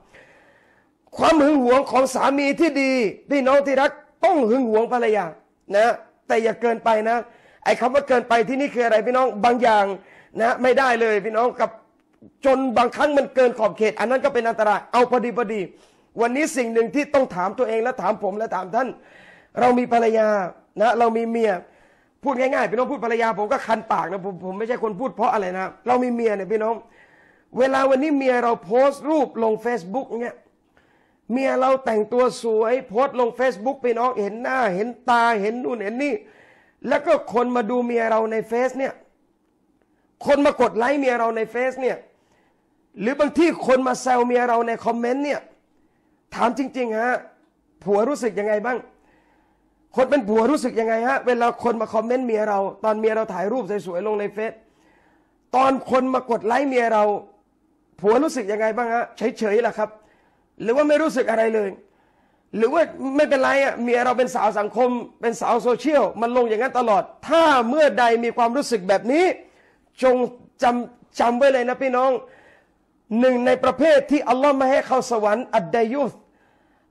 ความหึงหวงของสามีที่ดี พี่น้องที่รัก ต้องหึงหวงภรรยา นะ แต่อย่าเกินไปนะไอ้คำว่าเกินไปที่นี่คืออะไรพี่น้องบางอย่างนะไม่ได้เลยพี่น้องกับจนบางครั้งมันเกินขอบเขต อันนั้นก็เป็นอันตรายเอาพอดีพอดี วันนี้สิ่งหนึ่งที่ต้องถามตัวเองและถามผมและถามท่าน เรามีภรรยานะเรามีเมียพูดง่ายๆพี่น้องพูดภรรยาผมก็คันปากนะผมผมไม่ใช่คนพูดเพราะอะไรนะเรามีเมียเนี่ยพี่น้อง เวลาวันนี้เมียเราโพสต์รูปลง Facebook เนี่ยเมียเราแต่งตัวสวย โพสต์ลง Facebook พี่น้องเห็นหน้าเห็นตาเห็นนู่นเห็นนี่แล้วก็คนมาดูเมียเราในเฟซเนี่ย คนมากดไลค์เมียเราในเฟซเนี่ย หรือบางที่คนมาแซวเมียเราในคอมเมนต์เนี่ย ถามจริง ๆฮะ ผัวรู้สึกยังไงบ้าง คนเป็นผัวรู้สึกยังไงฮะ เวลาคนมาคอมเมนต์เมียเรา ตอนเมียเราถ่ายรูปสวยๆลงในเฟซ ตอนคนมากดไลค์เมียเรา ผัวรู้สึกยังไงบ้างฮะ เฉยๆล่ะครับ หรือว่าไม่รู้สึกอะไรเลยหรือว่าไม่เป็นไรอ่ะเมียเราเป็นสาวสังคม เป็นสาวโซเชียล มันลงอย่างนั้นตลอด ถ้าเมื่อใดมีความรู้สึกแบบนี้ จงจำจำไว้เลยนะพี่น้องหนึ่งในประเภทที่ อัลลอฮ์ไม่ให้เข้าสวรรค์ อัดดายุส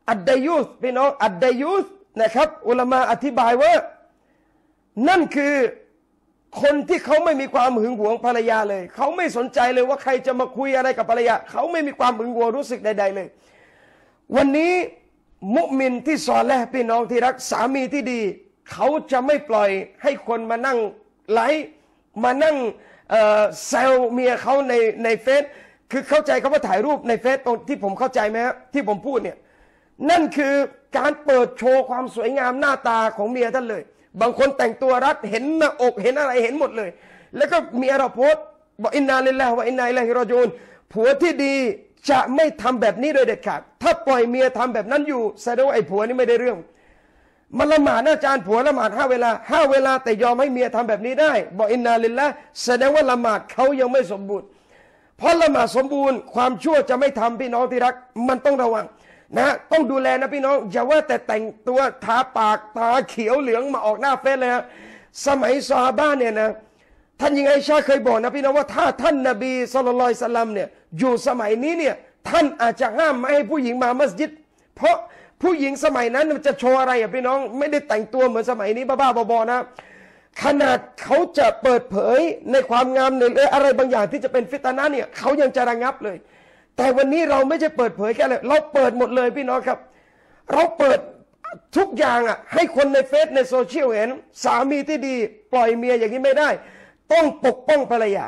อัดดายุสพี่น้อง อัดดายุสนะครับ อุลามาอธิบายว่านั่นคือคนที่เขาไม่มีความหึงหวงภรรยาเลย เขาไม่สนใจเลยว่าใครจะมาคุยอะไรกับภรรยาเขาไม่มีความหึงหวงรู้สึกใด ๆ เลย วันนี้มุมินที่ซอแลพี่น้องที่รักสามีที่ดีเขาจะไม่ปล่อยให้คนมานั่งไลฟ์มานั่งเซลเมียเขาในในเฟซคือเข้าใจเขาว่าถ่ายรูปในเฟซตรงที่ผมเข้าใจไหมครับที่ผมพูดเนี่ยนั่นคือการเปิดโชว์ความสวยงามหน้าตาของเมียท่านเลย บางคนแต่งตัวรัดเห็นหน้าอกเห็นอะไรเห็นหมดเลย แล้วก็เมียเราโพสบอกอินนาลิลลาห์ว่าอินนาอิลลาฮิรอจูนผัวที่ดีจะไม่ทำแบบนี้โดยเด็ดขาด ถ้าปล่อยเมียทำแบบนั้นอยู่แสดงว่าไอ้ผัวนี่ไม่ได้เรื่อง มันละหมาดนะอาจารย์ผัวละหมาดห้าเวลาห้าเวลาแต่ยอมให้เมียทำแบบนี้ได้ บอกอินนาลิลละแสดงว่าละหมาดเขายังไม่สมบูรณ์ เพราะละหมาดสมบูรณ์ความชั่วจะไม่ทำพี่น้องที่รักมันต้องระวัง นะ ต้องดูแลนะพี่น้องอย่าว่าแต่แต่งตัวทาปากตาเขียวเหลืองมาออกหน้าเฟซเลยฮะสมัยซาบ้านเนี่ยนะท่านยิงไอชาเคยบอกนะพี่น้องว่าถ้าท่านนบีสุลต่านสลัมเนี่ยอยู่สมัยนี้เนี่ยท่านอาจจะห้ามไม่ให้ผู้หญิงมามัสยิดเพราะผู้หญิงสมัยนั้นจะโชว์อะไรอ่ะพี่น้องไม่ได้แต่งตัวเหมือนสมัยนี้บ้าๆบอๆนะขนาดเขาจะเปิดเผยในความงามหรืออะไรบางอย่างที่จะเป็นฟิตนะเนี่ยเขายังจะระงับเลย แต่วันนี้เราไม่ใช่เปิดเผยแค่เลยเราเปิดหมดเลยพี่น้องครับเราเปิดทุกอย่างอ่ะให้คนในเฟซในโซเชียลเห็นสามีที่ดีปล่อยเมียอย่างนี้ไม่ได้ต้องปกป้องภรรยา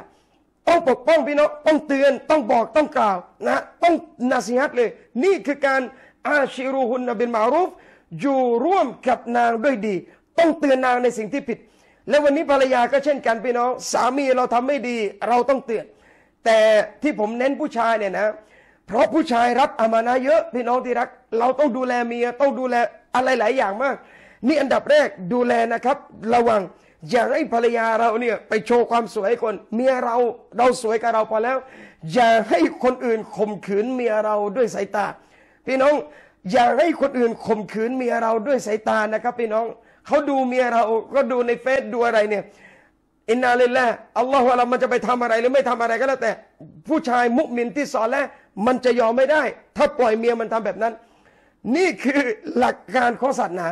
ต้องปกป้องพี่น้องต้องเตือนต้องบอกต้องกล่าวนะต้องนาสิฮัตเลย นี่คือการอาชิรุฮุนนบินมารูฟอยู่ร่วมกับนางด้วยดี ต้องเตือนนางในสิ่งที่ผิด และวันนี้ภรรยาก็เช่นกันพี่น้องสามีเราทำไม่ดีเราต้องเตือน แต่ที่ผมเน้นผู้ชายเนี่ยนะเพราะผู้ชายรับอามานะเยอะพี่น้องที่รัก เราต้องดูแลเมียต้องดูแลอะไรหลายอย่างมาก นี่อันดับแรกดูแลนะครับระวังอย่าให้ภรรยาเราเนี่ยไปโชว์ความสวยให้คน เมียเราเราสวยกับเราพอแล้ว อย่าให้คนอื่นข่มขืนเมียเราด้วยสายตา พี่น้อง อย่าให้คนอื่นข่มขืนเมียเราด้วยสายตานะครับ พี่น้องเขาดูเมียเราก็ดูในเฟซดูอะไรเนี่ย อินนาลิลละอัลลอฮฺเรามันจะไปทำอะไร หรือไม่ทำอะไรก็แล้วแต่ผู้ชายมุสลิมที่สอนแล้วมันจะยอมไม่ได้ ถ้าปล่อยเมียมันทำแบบนั้น นี่คือหลักการของศาสนา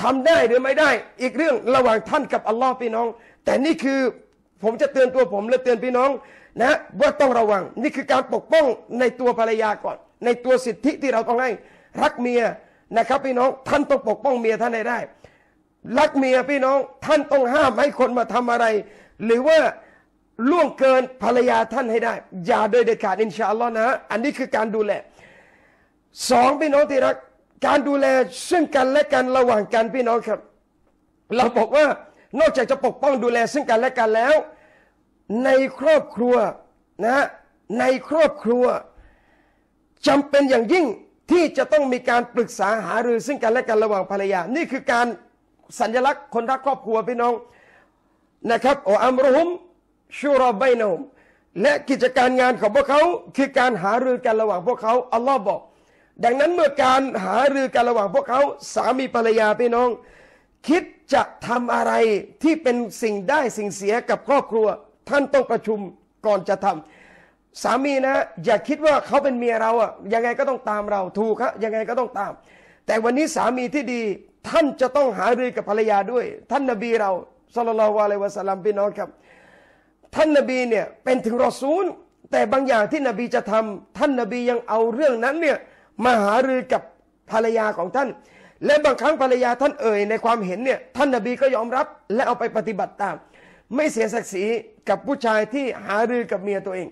ทำได้หรือไม่ได้ อีกเรื่องระหว่างท่านกับอัลลอฮ์พี่น้อง แต่นี่คือผมจะเตือนตัวผมและเตือนพี่น้องนะว่าต้องระวัง นี่คือการปกป้องในตัวภรรยาก่อน ในตัวสิทธิที่เราต้องให้รักเมียนะครับพี่น้อง ท่านต้องปกป้องเมียท่านให้ได้ รักเมียพี่น้องท่านต้องห้ามให้คนมาทำอะไร หรือว่าล่วงเกินภรรยาท่านให้ได้ อย่าโดยเด็ดขาดอินชาอัลลอฮ์นะอันนี้คือการดูแลสองพี่น้องที่รักการดูแลซึ่งกันและกันระหว่างกันพี่น้องครับ เราบอกว่านอกจากจะปกป้องดูแลซึ่งกันและกันแล้ว ในครอบครัวนะในครอบครัวจำเป็นอย่างยิ่งที่จะต้องมีการปรึกษาหารือซึ่งกันและกันระหว่างภรรยา นี่คือการสัญลักษณ์คนรักครอบครัวพี่น้องนะครับโออัมรุมชูรอบไบนมและกิจการงานของพวกเขาคือการหารือกันระหว่างพวกเขาอัลลอฮ์บอกดังนั้นเมื่อการหารือกันระหว่างพวกเขาสามีภรรยาพี่น้องคิดจะทำอะไรที่เป็นสิ่งได้สิ่งเสียกับครอบครัวท่านต้องประชุมก่อนจะทำ สามีนะอย่าคิดว่าเขาเป็นเมียเราอะยังไงก็ต้องตามเราถูกครับยังไงก็ต้องตาม แต่วันนี้สามีที่ดีท่านจะต้องหารือกับภรรยาด้วย ท่านนบีเราสุลลัลวะเลวะสลัมพี่น้องครับ ท่านนบีเนี่ยเป็นถึงรอซูล แต่บางอย่างที่นบีจะทำท่านนบียังเอาเรื่องนั้นเนี่ยมาหารือกับภรรยาของท่าน และบางครั้งภรรยาท่านเอ่ยในความเห็นเนี่ยท่านนบีก็ยอมรับ และเอาไปปฏิบัติตาม ไม่เสียศักดิ์ศรีกับผู้ชายที่หารือกับเมียตัวเอง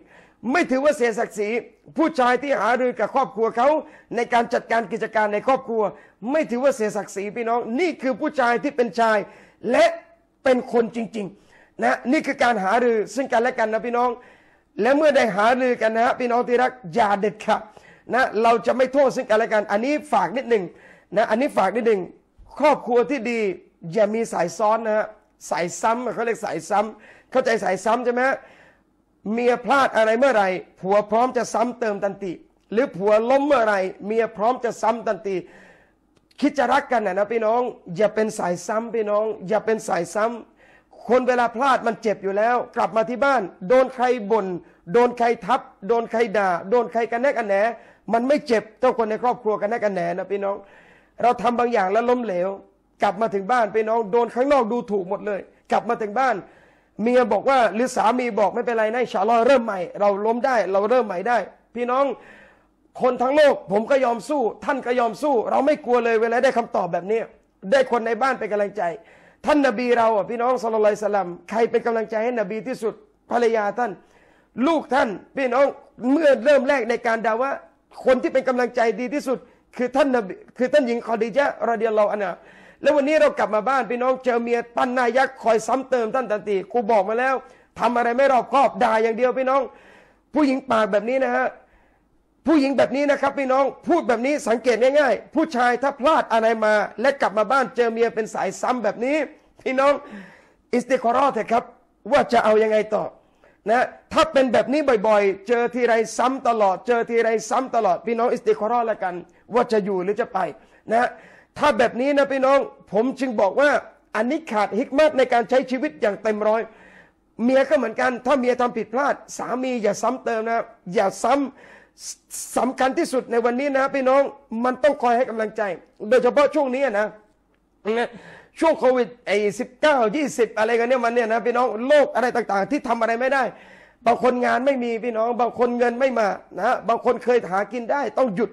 ไม่ถือว่าเสียศักดิ์ศรี ผู้ชายที่หารือกับครอบครัวเขาในการจัดการกิจการในครอบครัว ไม่ถือว่าเสียศักดิ์ศรีพี่น้องนี่คือผู้ชายที่เป็นชายและเป็นคนจริงๆนะนี่คือการหารือซึ่งกันและกันนะพี่น้อง และเมื่อได้หารือกันนะะพี่น้องที่รักอย่าเด็ดขาดนะเราจะไม่โทษซึ่งกันและกันอันนี้ฝากนิดหนึ่งนะอันนี้ฝากนิดหนึ่งครอบครัวที่ดีอย่ามีสายซ้อนนะฮะสายซ้ำเขาเรียกสายซ้ำเข้าใจสายซ้ำใช่ไหมเมียพลาดอะไรเมื่อไหร่ ผัวพร้อมจะซ้ำเติมตันติ หรือผัวล้มเมื่อไหร่เมียพร้อมจะซ้ำตันติ คิดจะรักกันนะนะพี่น้อง อย่าเป็นสายซ้ำพี่น้องอย่าเป็นสายซ้ำคนเวลาพลาดมันเจ็บอยู่แล้ว กลับมาที่บ้าน โดนใครบน่นโดนใครทับ โดนใครด่าโดนใครกันแนกกันแหนมันไม่เจ็บเท่าคนในครอบครัวกันแน่กันแหนนะพี่น้อง เราทำบางอย่างแล้วล้มเหลว กลับมาถึงบ้าน พี่ น้องโดนข้างนอกดูถูกหมดเลย กลับมาถึงบ้านเมียบอกว่าหรือสามีบอกไม่เป็นไรนะฉาลอยเริ่มใหม่เราล้มได้เราเริ่มใหม่ได้ พี่น้องคนทั้งโลกผมก็ยอมสู้ ท่านก็ยอมสู้ เราไม่กลัวเลยเวลาได้คำตอบแบบนี้ได้คนในบ้านเป็นกำลังใจ ท่านนาบีเราพี่น้องสุลัยสลัมใครเป็นกำลังใจให้นบีที่สุดภรรยาท่านลูกท่าน พี่น้องเมื่อเริ่มแรกในการดาวะคนที่เป็นกำลังใจดีที่สุดคือท่านนบีคือท่านหญิงคอดีจะเดียลลราอันนะแล้ววันนี้เรากลับมาบ้านพี่น้อง เจอเมียปั้นนายักษ์คอยซ้ำเติมท่านตันตีครูบอกมาแล้ว ทำอะไรไม่รอบคอบด่าอย่างเดียวพี่น้อง ผู้หญิงปากแบบนี้นะฮะผู้หญิงแบบนี้นะครับ พี่น้องพูดแบบนี้สังเกตง่าย ๆ ผู้ชายถ้าพลาดอะไรมา และกลับมาบ้านเจอเมียเป็นสายซ้ำแบบนี้ พี่น้องอิสติคอรอเถอะครับว่าจะเอายังไงต่อนะถ้าเป็นแบบนี้บ่อยๆ เจอทีไรซ้ำตลอด เจอทีไรซ้ำตลอดพี่น้องอิสติคอรอละกัน ว่าจะอยู่หรือจะไปนะถ้าแบบนี้นะพี่น้องผมจึงบอกว่าอันนี้ขาดฮิกมัตในการใช้ชีวิตอย่างเต็มร้อย เมียก็เหมือนกัน ถ้าเมียทำผิดพลาด สามีอย่าซ้ำเติมนะ อย่าซ้ำสำคัญที่สุดในวันนี้นะพี่น้องมันต้องคอยให้กำลังใจ โดยเฉพาะช่วงนี้นะช่วงโควิดไอ้สิบเก้ายี่สิบอะไรกันเนี่ยมันเนี่ยนะพี่น้องโรคอะไรต่างๆ ที่ทำอะไรไม่ได้ บางคนงานไม่มีพี่น้อง บางคนเงินไม่มานะบางคนเคยหากินได้ต้องหยุด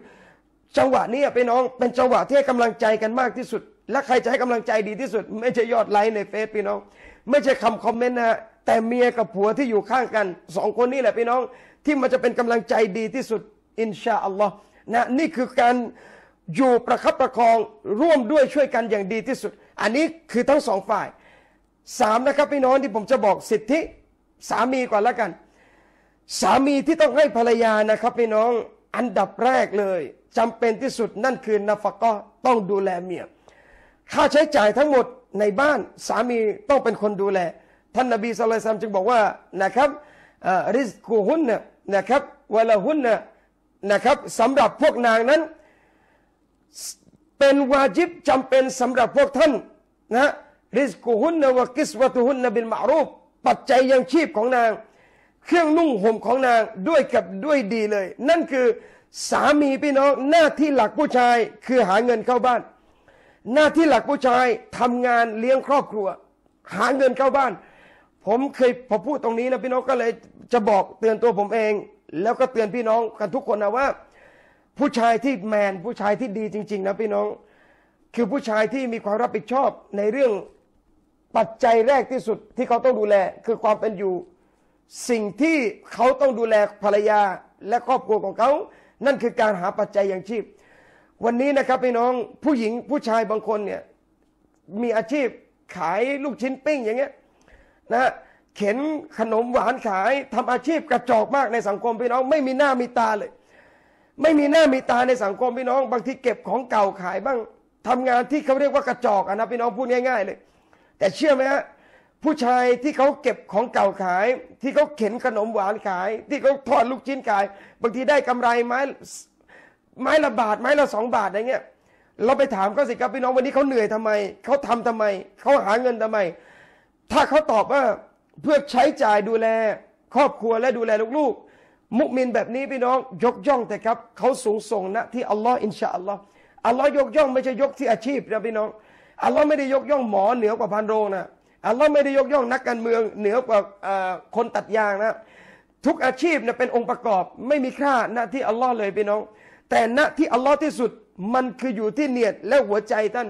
จังหวะนี้พี่น้อง เป็นจังหวะที่ให้กำลังใจกันมากที่สุด และใครจะให้กำลังใจดีที่สุด ไม่ใช่ยอดไลค์ในเฟซพี่น้อง ไม่ใช่คำคอมเมนต์นะแต่เมียกับผัวที่อยู่ข้างกันสองคนนี่แหละพี่น้องที่มันจะเป็นกำลังใจดีที่สุดอินชาอัลลอฮ์นะนี่คือการอยู่ประคับประคองร่วมด้วยช่วยกันอย่างดีที่สุดอันนี้คือทั้งสองฝ่ายสามนะครับ พี่น้องที่ผมจะบอกสิทธิสามีก่อนละกัน สามีที่ต้องให้ภรรยานะครับ พี่น้องอันดับแรกเลย จำเป็นที่สุดนั่นคือนาฟก็ต้องดูแลเมีย ค่าใช้จ่ายทั้งหมดในบ้านสามีต้องเป็นคนดูแล ท่านนบีสุลัยซามจึงบอกว่านะครับริสกูหุนน่นะครับเวลาหุนนะครับสำหรับพวกนางนั้นเป็นวาจิบจำเป็นสำหรับพวกท่านนะริสกุฮุนนวกิสวะตุฮุนนบินมารูปปัจจัยยังชีพของนาง เครื่องนุ่งห่มของนางด้วยกับด้วยดีเลย นั่นคือสามีพี่น้องหน้าที่หลักผู้ชายคือหาเงินเข้าบ้าน หน้าที่หลักผู้ชายทำงานเลี้ยงครอบครัว หาเงินเข้าบ้าน ผมเคยพอพูดตรงนี้นะพี่น้องก็เลยจะบอกเตือนตัวผมเอง แล้วก็เตือนพี่น้องกันทุกคนนะว่าผู้ชายที่แมน ผู้ชายที่ดีจริงๆ นะพี่น้อง คือผู้ชายที่มีความรับผิดชอบในเรื่องปัจจัยแรกที่สุดที่เขาต้องดูแล คือความเป็นอยู่สิ่งที่เขาต้องดูแลภรรยาและครอบครัวของเขา นั่นคือการหาปัจจัยอย่างชีพ วันนี้นะครับพี่น้องผู้หญิงผู้ชายบางคนเนี่ยมีอาชีพขายลูกชิ้นปิ้งอย่างเงี้ยนะเข็น ขนมหวานขาย ทำอาชีพกระจอกมากในสังคม พี่น้อง ไม่มีหน้ามีตาเลยไม่มีหน้ามีตาในสังคมพี่น้อง บางทีเก็บของเก่าขายบ้างทำงานที่เขาเรียกว่ากระจอกนะพี่น้องพูดง่าย ๆเลย แต่เชื่อไหมฮะผู้ชายที่เขาเก็บของเก่าขายที่เขาเข็นขนมหวานขาย ที่เขาทอดลูกชิ้นขาย บางทีได้กำไรไม้ไม้ละบาทไม้ละสองบาทอะไรเงี้ย เราไปถามเขาสิครับพี่น้องวันนี้เขาเหนื่อยทำไมเขาทำทำไมเขาหาเงินทำไม ถ้าเขาตอบว่าเพื่อใช้จ่ายดูแลครอบครัวและดูแลลูกๆมุมินแบบนี้พี่น้องยกย่องแต่ครับเขาสูงส่งนะที่อัลลอฮ์อินชาอัลลอฮ์อัลลอฮ์ยกย่องไม่ใช่ยกที่อาชีพนะพี่น้องอัลลอฮ์ไม่ได้ยกย่องหมอเหนือกว่าพันโรงนะอัลลอฮ์ไม่ได้ยกย่องนักการเมืองเหนือกว่าคนตัดยางนะทุกอาชีพเนี่ยเป็นองค์ประกอบไม่มีค่าณนะที่อัลลอฮ์เลยพี่น้องแต่ณนที่อัลลอฮ์ที่สุดมันคืออยู่ที่เนียดและหัวใจท่าน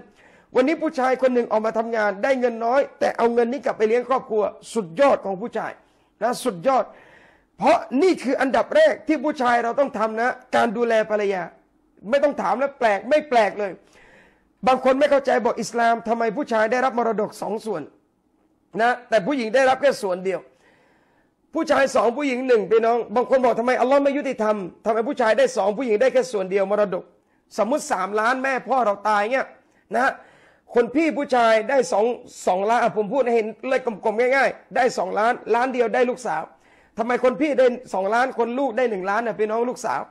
วันนี้ผู้ชายคนหนึ่งออกมาทำงานได้เงินน้อย แต่เอาเงินนี้กลับไปเลี้ยงครอบครัวสุดยอดของผู้ชายนะสุดยอดเพราะนี่คืออันดับแรกที่ผู้ชายเราต้องทำนะการดูแลภรรยาไม่ต้องถามแล้วแปลกไม่แปลกเลย บางคนไม่เข้าใจบอกอิสลามทำไมผู้ชายได้รับมรดกสองส่วนนะ แต่ผู้หญิงได้รับแค่ส่วนเดียว ผู้ชายสองผู้หญิงหนึ่งไปน้องบางคนบอกทำไมอัลลอฮ์ไม่ยุติธรรมทำไมผู้ชายได้สองผู้หญิงได้แค่ส่วนเดียวมรดก สมมติสามล้านแม่พ่อเราตายเนี่ยนะคนพี่ผู้ชายได้สองสองล้านผมพูดให้เห็นเลยกลมๆง่าย ๆ ได้สองล้านล้านเดียวได้ลูกสาวทำไมคนพี่ได้สองล้านคนลูกได้หนึ่งล้านน่ะพี่น้องลูกสาว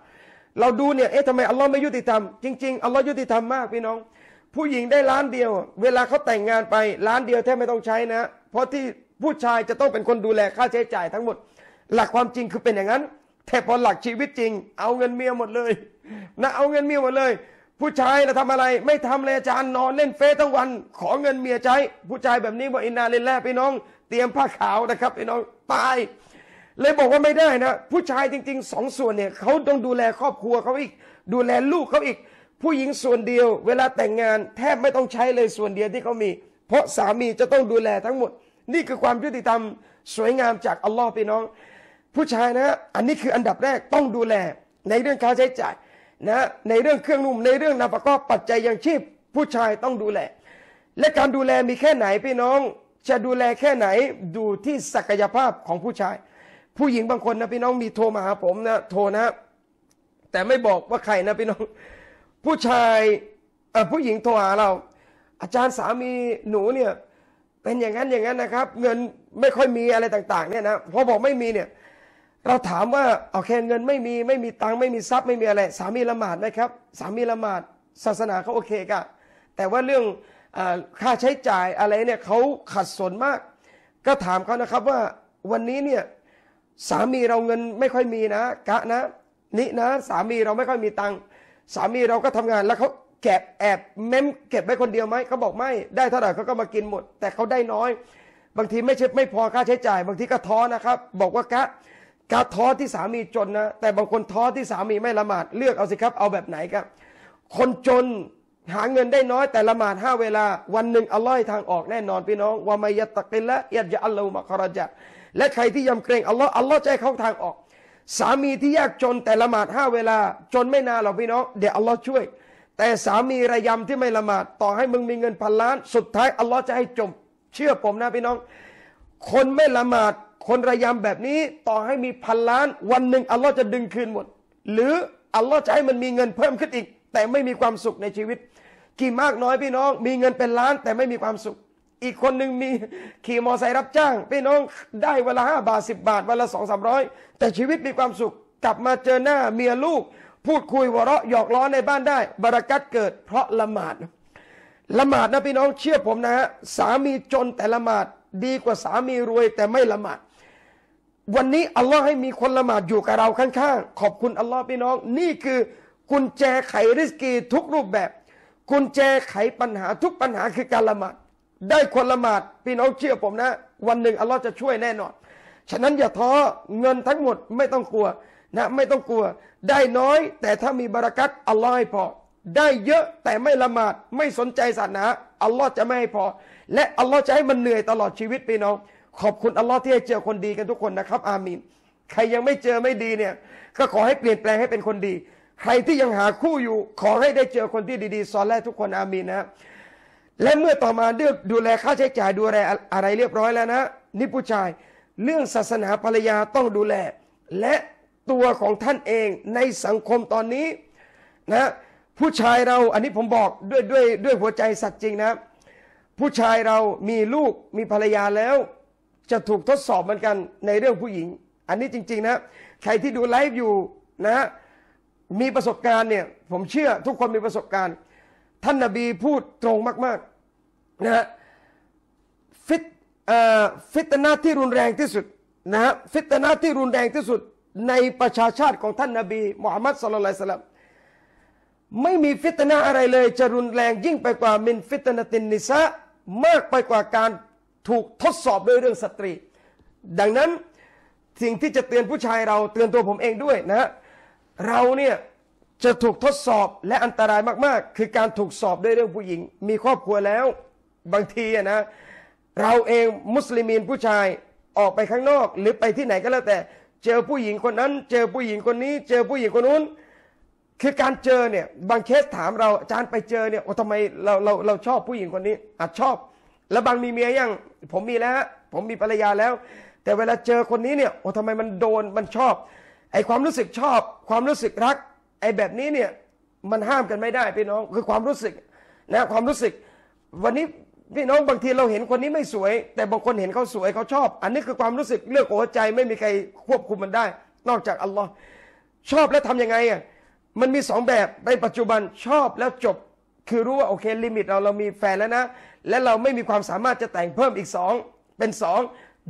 เราดูเนี่ยเอ๊ะทำไมอัลลอฮ์ไม่ยุติธรรมจริงๆอัลลอฮ์ยุติธรรมมากพี่น้อง ผู้หญิงได้ล้านเดียว เวลาเขาแต่งงานไปล้านเดียวแทบไม่ต้องใช้นะ เพราะที่ผู้ชายจะต้องเป็นคนดูแลค่าใช้จ่ายทั้งหมดหลักความจริงคือเป็นอย่างนั้นแต่พอหลักชีวิตจริง เอาเงินเมียหมดเลยนะเอาเงินเมียหมดเลย ผู้ชายเราทำอะไรไม่ทำเลยอาจารย์นอนเล่นเฟซทั้งวัน ขอเงินเมียใช้ผู้ชายแบบนี้บอกอินนาเล่นแล่พี่น้องเตรียมผ้าขาวนะครับพี่น้องตายเลยบอกว่าไม่ได้นะผู้ชายจริงๆสองส่วนเนี่ยเขาต้องดูแลครอบครัวเขาอีก ดูแลลูกเขาอีกผู้หญิงส่วนเดียวเวลาแต่งงานแทบไม่ต้องใช้เลยส่วนเดียวที่เขามี เพราะสามีจะต้องดูแลทั้งหมด นี่คือความยุติธรรมสวยงามจากอัลลอฮ์พี่น้อง ผู้ชายนะอันนี้คืออันดับแรกต้องดูแลในเรื่องค่าใช้จ่ายนะในเรื่องเครื่องนุ่มในเรื่องนาประกาปัจจัยยังชีพผู้ชายต้องดูแล และการดูแลมีแค่ไหนพี่น้อง จะดูแลแค่ไหนดูที่ศักยภาพของผู้ชายผู้หญิงบางคนนะพี่น้องมีโทรมาหาผมนะโทรนะแต่ไม่บอกว่าใครนะพี่น้องผู้ชายผู้หญิงโทรหาเรา อาจารย์สามีหนูเนี่ยเป็นอย่างนั้นอย่างนั้นนะครับ เงินไม่ค่อยมีอะไรต่าง ๆเนี่ยนะพอบอกไม่มีเนี่ยเราถามว่าโอเคเงินไม่มีไม่มีตังค์ไม่มีทรัพย์ไม่มีอะไร สามีละหมาดไหมครับ สามีละหมาดศาสนาเขาโอเคกะแต่ว่าเรื่องอค่าใช้จ่ายอะไรเนี่ยเขาขัดสนมาก ก็ถามเขานะครับว่าวันนี้เนี่ยสามีเราเงินไม่ค่อยมีนะ กะนะนี่นะ สามีเราไม่ค่อยมีตังค์สามีเราก็ทำงานแล้วเขาเก็บแอบเม้มเก็บไว้คนเดียวไหมเขาบอกไม่ได้เท่าไหร่เขาก็มากินหมด แต่เขาได้น้อย บางทีไม่ใช่ไม่พอค่าใช้จ่าย บางทีก็ท้อนะครับ บอกว่ากะกะท้อที่สามีจนนะ แต่บางคนท้อที่สามีไม่ละหมาดเลือกเอาสิครับ เอาแบบไหนครับคนจนหาเงินได้น้อยแต่ละหมาดห้าเวลาวันหนึ่งอร่อยทางออกแน่นอนพี่น้องว่าม่ยตะกินละยะดจะอัลลอฮฺมะคาราจะและใครที่ยำเกรงอัลลอฮ์อัลลอฮ์จะให้เขาทางออก สามีที่ยากจนแต่ละหมาดห้าเวลา จนไม่นานหรอกพี่น้องเดี๋ยวอัลลอฮ์ช่วย แต่สามีระยำที่ไม่ละหมาด ต่อให้มึงมีเงินพันล้าน สุดท้ายอัลลอฮ์จะให้จม เชื่อผมนะ พี่น้อง คนไม่ละหมาดคนระยำแบบนี้ต่อให้มีพันล้านวันหนึ่งอัลลอฮ์จะดึงคืนหมด หรืออัลลอฮ์จะให้มันมีเงินเพิ่มขึ้นอีกแต่ไม่มีความสุขในชีวิต กี่มากน้อยพี่น้อง มีเงินเป็นล้านแต่ไม่มีความสุขอีกคนหนึ่งมีขี่มอไซค์รับจ้าง พี่น้องได้วันละห้าบาทสิบาท วันละสองสามร้อยแต่ชีวิตมีความสุขกลับมาเจอหน้าเมียลูก พูดคุยวะเราะหยอกล้อในบ้านได้ บรากัดเกิด เพราะละหมาดละหมาดนะพี่น้องเชื่อผมนะฮะสามีจนแต่ละหมาดดีกว่าสามีรวยแต่ไม่ละหมาด วันนี้อัลลอฮ์ให้มีคนละหมาดอยู่กับเราข้างๆขอบคุณอัลลอฮ์พี่น้อง นี่คือกุญแจไขริสกีทุกรูปแบบกุญแจไขปัญหาทุกปัญหาคือการละหมาดได้คนละหมาดพี่น้องเชื่อผมนะ วันหนึ่งอัลลอฮ์จะช่วยแน่นอนฉะนั้นอย่าท้อเงินทั้งหมดไม่ต้องกลัวนะไม่ต้องกลัว ได้น้อยแต่ถ้ามีบรารักัต อัลลอฮ์ให้พอ ได้เยอะแต่ไม่ละหมาดไม่สนใจศาสนาอัลลอฮ์จะไม่ให้พอ และอัลลอฮ์จะให้มันเหนื่อยตลอดชีวิตพี่น้องขอบคุณอัลลอฮ์ที่ให้เจอคนดีกันทุกคนนะครับ อามีนใครยังไม่เจอไม่ดีเนี่ยก็ขอให้เปลี่ยนแปลงให้เป็นคนดีใครที่ยังหาคู่อยู่ขอให้ได้เจอคนที่ดีๆสอนแรกทุกคนอามีนนะและเมื่อต่อมาเลือกดูแลค่าใช้จ่ายดูแลอะไรเรียบร้อยแล้วนะนี่ผู้ชายเรื่องศาสนาภรรยาต้องดูแล และตัวของท่านเองในสังคมตอนนี้นะผู้ชายเราอันนี้ผมบอกด้วยด้วยด้วยหัวใจสัตว์จริงนะผู้ชายเรามีลูกมีภรรยาแล้ว จะถูกทดสอบเหมือนกันในเรื่องผู้หญิง อันนี้จริงๆนะใครที่ดูไลฟ์อยู่นะมีประสบการณ์เนี่ยผมเชื่อทุกคนมีประสบการณ์ท่านนาบีพูดตรงมากๆนะฮะฟิตฟิตนาที่รุนแรงที่สุดนะฮะฟิตนาที่รุนแรงที่สุดในประชาชาติของท่านนาบีมุฮัมมัดสุลลัยสลัมไม่มีฟิตนาอะไรเลยจะรุนแรงยิ่งไปกว่ามินฟิตนาตินนิซะมากไปกว่าการถูกทดสอบด้วยเรื่องสตรี ดังนั้นสิ่งที่จะเตือนผู้ชายเราเตือนตัวผมเองด้วยนะเราเนี่ยจะถูกทดสอบและอันตรายมาก ๆ คือการถูกสอบด้วยเรื่องผู้หญิงมีครอบครัวแล้วบางทีนะเราเองมุสลิมีนผู้ชายออกไปข้างนอก หรือไปที่ไหนก็แล้วแต่เจอผู้หญิงคนนั้น เจอผู้หญิงคนนี้ เจอผู้หญิงคนนู้น คือการเจอเนี่ยบางเคสถามเราอาจารย์ไปเจอเนี่ยโอ้ทำไมเราเราเราชอบผู้หญิงคนนี้อาจชอบ แล้วบางมีเมียยังผมมีแล้วผมมีภรรยาแล้ว แต่เวลาเจอคนนี้เนี่ยโอ้ทำไมมันโดนมันชอบไอความรู้สึกชอบ ความรู้สึกรักไอ้แบบนี้เนี่ยมันห้ามกันไม่ได้พี่น้อง คือความรู้สึกนะความรู้สึก วันนี้พี่น้องบางทีเราเห็นคนนี้ไม่สวย แต่บางคนเห็นเขาสวยเขาชอบ อันนี้คือความรู้สึกเลือกหัวใจไม่มีใครควบคุมมันได้ นอกจากอัลลอฮ์ชอบแล้วทํำยังไงอ่ะมันมีสองแบบ ในปัจจุบันชอบแล้วจบคือรู้ว่าโอเคลิมิต เราเรามีแฟนแล้วนะ และเราไม่มีความสามารถจะแต่งเพิ่มอีกสองเป็นสอง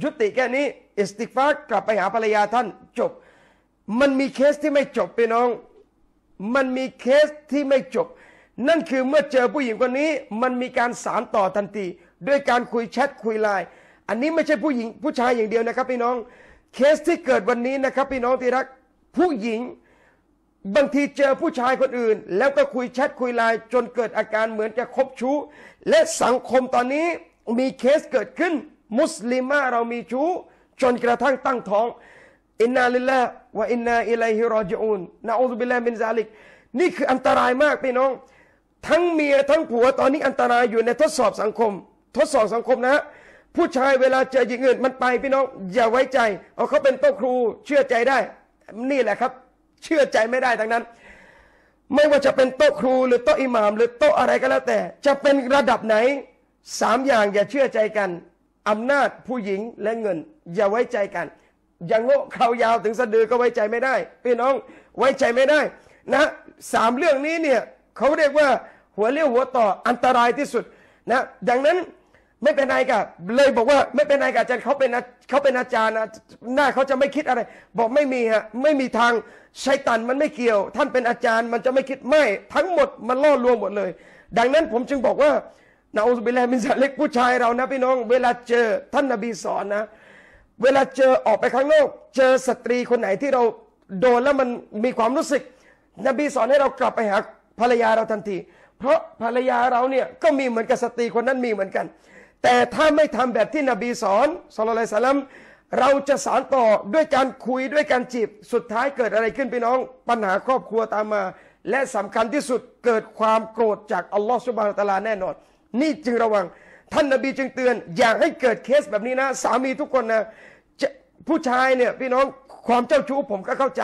ยุติแค่นี้อิสติกฟากลับไปหาภรรยาท่าน จบ มันมีเคสที่ไม่จบพี่น้องมันมีเคสที่ไม่จบนั่นคือเมื่อเจอผู้หญิงคนนี้มันมีการสารต่อทันทีด้วยการคุยแชทคุยไลน์อันนี้ไม่ใช่ผู้หญิงผู้ชายอย่างเดียวนะครับพี่น้องเคสที่เกิดวันนี้นะครับพี่น้องที่รัก ผู้หญิงบางทีเจอผู้ชายคนอื่น แล้วก็คุยแชทคุยไลน์จนเกิดอาการเหมือนจะคบชู้และสังคมตอนนี้มีเคสเกิดขึ้น มุสลิมะเรามีชู้จนกระทั่งตั้งท้องอินนาลิลละวะอินนา อิลัยฮิรอจูนนะอูซุบิลลามินซาลิกนี่คืออันตรายมากพี่น้อง ทั้งเมียทั้งผัวตอนนี้อันตรายอยู่ในทดสอบสังคม ทดสอบสังคมนะฮะ ผู้ชายเวลาเจอหญิงอื่นมันไปพี่น้อง อย่าไว้ใจ เอาเขาเป็นโต๊ะครูเชื่อใจได้ นี่แหละครับ เชื่อใจไม่ได้ทั้งนั้น ไม่ว่าจะเป็นโต๊ะครูหรือโต๊ะอิหมามหรือโต๊ะอะไรก็แล้วแต่ จะเป็นระดับไหนสามอย่างอย่าเชื่อใจกันอำนาจผู้หญิงและเงินอย่าไว้ใจกันอย่างโง่เขายาวถึงสะดือก็ไว้ใจไม่ได้ พี่น้องไว้ใจไม่ได้นะสามเรื่องนี้เนี่ยเขาเรียกว่าหัวเลี้ยวหัวต่ออันตรายที่สุดนะดังนั้นไม่เป็นไรกับเลยบอกว่าไม่เป็นไรกับอาจารย์เขาเป็นเขาเป็นอาจารย์นะหน้าเขาจะไม่คิดอะไร บอกไม่มีฮะไม่มีทางชัยตันมันไม่เกี่ยว ท่านเป็นอาจารย์มันจะไม่คิดไม่ ทั้งหมดมันล่อลวงหมดเลย ดังนั้นผมจึงบอกว่านาอุบิลลมินซาเล็กผู้ชายเรานะ พี่น้อง เวลาเจอท่านนบีสอนนะเวลาเจอออกไปข้างนอกเจอสตรีคนไหนที่เราโดนแล้วมันมีความรู้สึก นบีสอนให้เรากลับไปหาภรรยาเราทันที เพราะภรรยาเราเนี่ยก็มีเหมือนกับสตรีคนนั้นมีเหมือนกัน แต่ถ้าไม่ทำแบบที่นบีสอนสุลัยสัสลัมเราจะสารต่อด้วยการคุยด้วยการจีบ สุดท้ายเกิดอะไรขึ้นพี่น้อง ปัญหาครอบครัวตามมา และสำคัญที่สุดเกิดความโกรธจากอัลลอฮฺสุบานตะลาแน่นอนนี่จึงระวังท่านนบีจึงเตือนอย่าให้เกิดเคสแบบนี้นะ สามีทุกคนนะผู้ชายเนี่ยพี่น้องความเจ้าชู้ผมก็เข้าใจ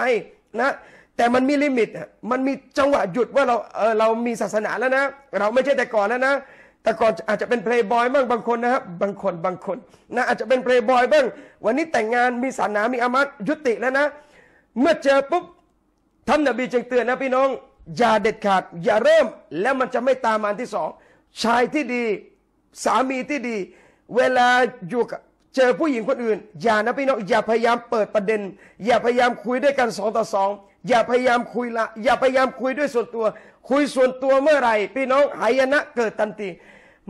นะแต่มันมีลิมิตมันมีจังหวะหยุดว่าเราเออเรามีศาสนาแล้วนะเราไม่ใช่แต่ก่อนแล้วนะแต่ก่อนอาจจะเป็นเพลย์บอยบ้างบางคนนะครับบางคนบางคนนะอาจจะเป็นเพลย์บอยบ้างวันนี้แต่งงานมีศาสนามีอามัดยุติแล้วนะเมื่อเจอปุ๊บท่านนบีจึงเตือนนะพี่น้องอย่าเด็ดขาดอย่าเริ่มแล้วมันจะไม่ตามมาที่สองชายที่ดีสามีที่ดี เวลาอยู่กับเจอผู้หญิงคนอื่น อย่านะพี่น้องอย่าพยายามเปิดประเด็น อย่าพยายามคุยด้วยกันสองต่อสองอย่าพยายามคุยละอย่าพยายามคุยด้วยส่วนตัว คุยส่วนตัวเมื่อไหร่พี่น้องหายนะเกิดตันตี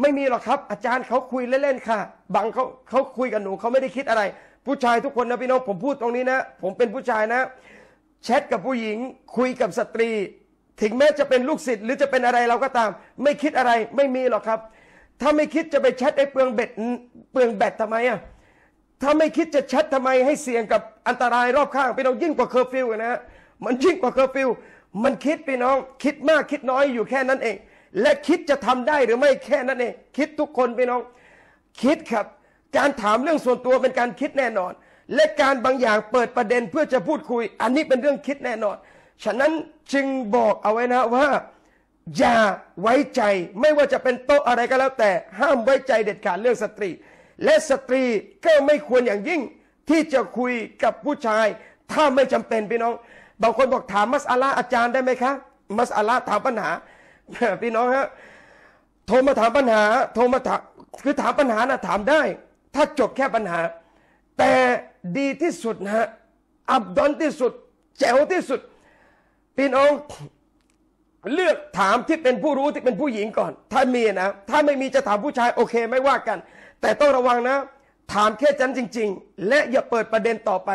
ไม่มีหรอกครับ อาจารย์เขาคุยเล่นๆค่ะบางเขาเขาคุยกับหนูเขาไม่ได้คิดอะไร ผู้ชายทุกคนนะพี่น้องผมพูดตรงนี้นะ ผมเป็นผู้ชายนะแชทกับผู้หญิงคุยกับสตรีถึงแม้จะเป็นลูกศิษย์หรือจะเป็นอะไรเราก็ตาม ไม่คิดอะไรไม่มีหรอกครับถ้าไม่คิดจะไปแชทไอ้เปลืองเบ็ดเปลืองแบตทำไมอ่ะ ถ้าไม่คิดจะแชททำไมให้เสี่ยงกับอันตรายรอบข้างพี่น้องยิ่งกว่าเคอร์ฟิวนะฮะ มันยิ่งกว่าเคอร์ฟิว มันคิดพี่น้อง คิดมากคิดน้อยอยู่แค่นั้นเอง และคิดจะทำได้หรือไม่แค่นั้นเอง คิดทุกคนพี่น้อง คิดครับ การถามเรื่องส่วนตัวเป็นการคิดแน่นอน และการบางอย่างเปิดประเด็นเพื่อจะพูดคุย อันนี้เป็นเรื่องคิดแน่นอน ฉะนั้นจึงบอกเอาไว้นะว่าอย่าไว้ใจไม่ว่าจะเป็นโต๊ะอะไรก็แล้ว แต่ ห้ามไว้ใจเด็ดขาดเรื่องสตรี และสตรีก็ไม่ควรอย่างยิ่ง ที่จะคุยกับผู้ชาย ถ้าไม่จำเป็นพี่น้องบางคนบอกถามมัสอาลาอาจารย์ได้ไหมคะมัสอาลาถามปัญหาพี่น้องฮะโทรมาถามปัญหา โทรมาถามคือถามปัญหานะถามได้ ถ้าจบแค่ปัญหา แต่ดีที่สุดนะอับดอนที่สุดแจ๋วที่สุดพี่น้องเลือกถามที่เป็นผู้รู้ที่เป็นผู้หญิงก่อน ถ้ามีนะ ถ้าไม่มีจะถามผู้ชายโอเคไม่ว่ากัน แต่ต้องระวังนะ ถามแค่จันจริง ๆ และอย่าเปิดประเด็นต่อไป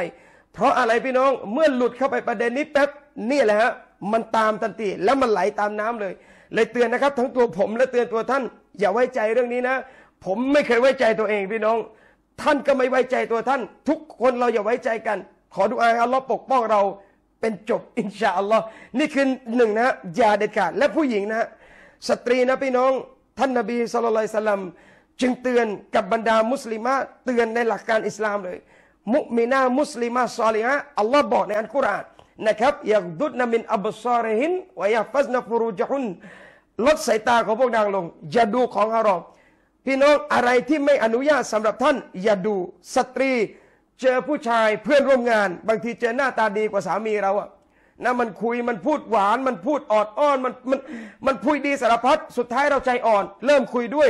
เพราะอะไรพี่น้องเมื่อหลุดเข้าไปประเด็นนี้แป๊บนี่แหละฮะมันตามทันทีแล้วมันไหลตามน้ำเลย เลยเตือนนะครับ ทั้งตัวผมและเตือนตัวท่าน อย่าไว้ใจเรื่องนี้นะ ผมไม่เคยไว้ใจตัวเองพี่น้อง ท่านก็ไม่ไว้ใจตัวท่าน ทุกคนเราอย่าไว้ใจกัน ขอดูอาอัลลอฮ์ปกป้องเราเป็นจบอินชาอัลลอฮ์นี่คือหนึ่งนะอย่าเด็ดขาดและผู้หญิงนะสตรีนะพี่น้องท่านนบีสุลต่านสลัมจึงเตือนกับบรรดามุสลิมะเตือนในหลักการอิสลามเลย มุมินามุสลิมะซอลิฮะอัลลอฮ์บอกในอันกุรอานนะครับอยากดุดนามินอับซาริหินวายาฟัสนาฟูรูจฮุนลดสายตาของพวกนางลงอย่าดูของฮารอมพี่น้องอะไรที่ไม่อนุญาตสำหรับท่านอย่าดูสตรีเจอผู้ชายเพื่อนร่วมงานบางทีเจอหน้าตาดีกว่าสามีเราอะนะมันคุยมันพูดหวาน มันพูดออดอ้อนมันมันมันพูดดีสารพัดสุดท้ายเราใจอ่อน เริ่มคุยด้วย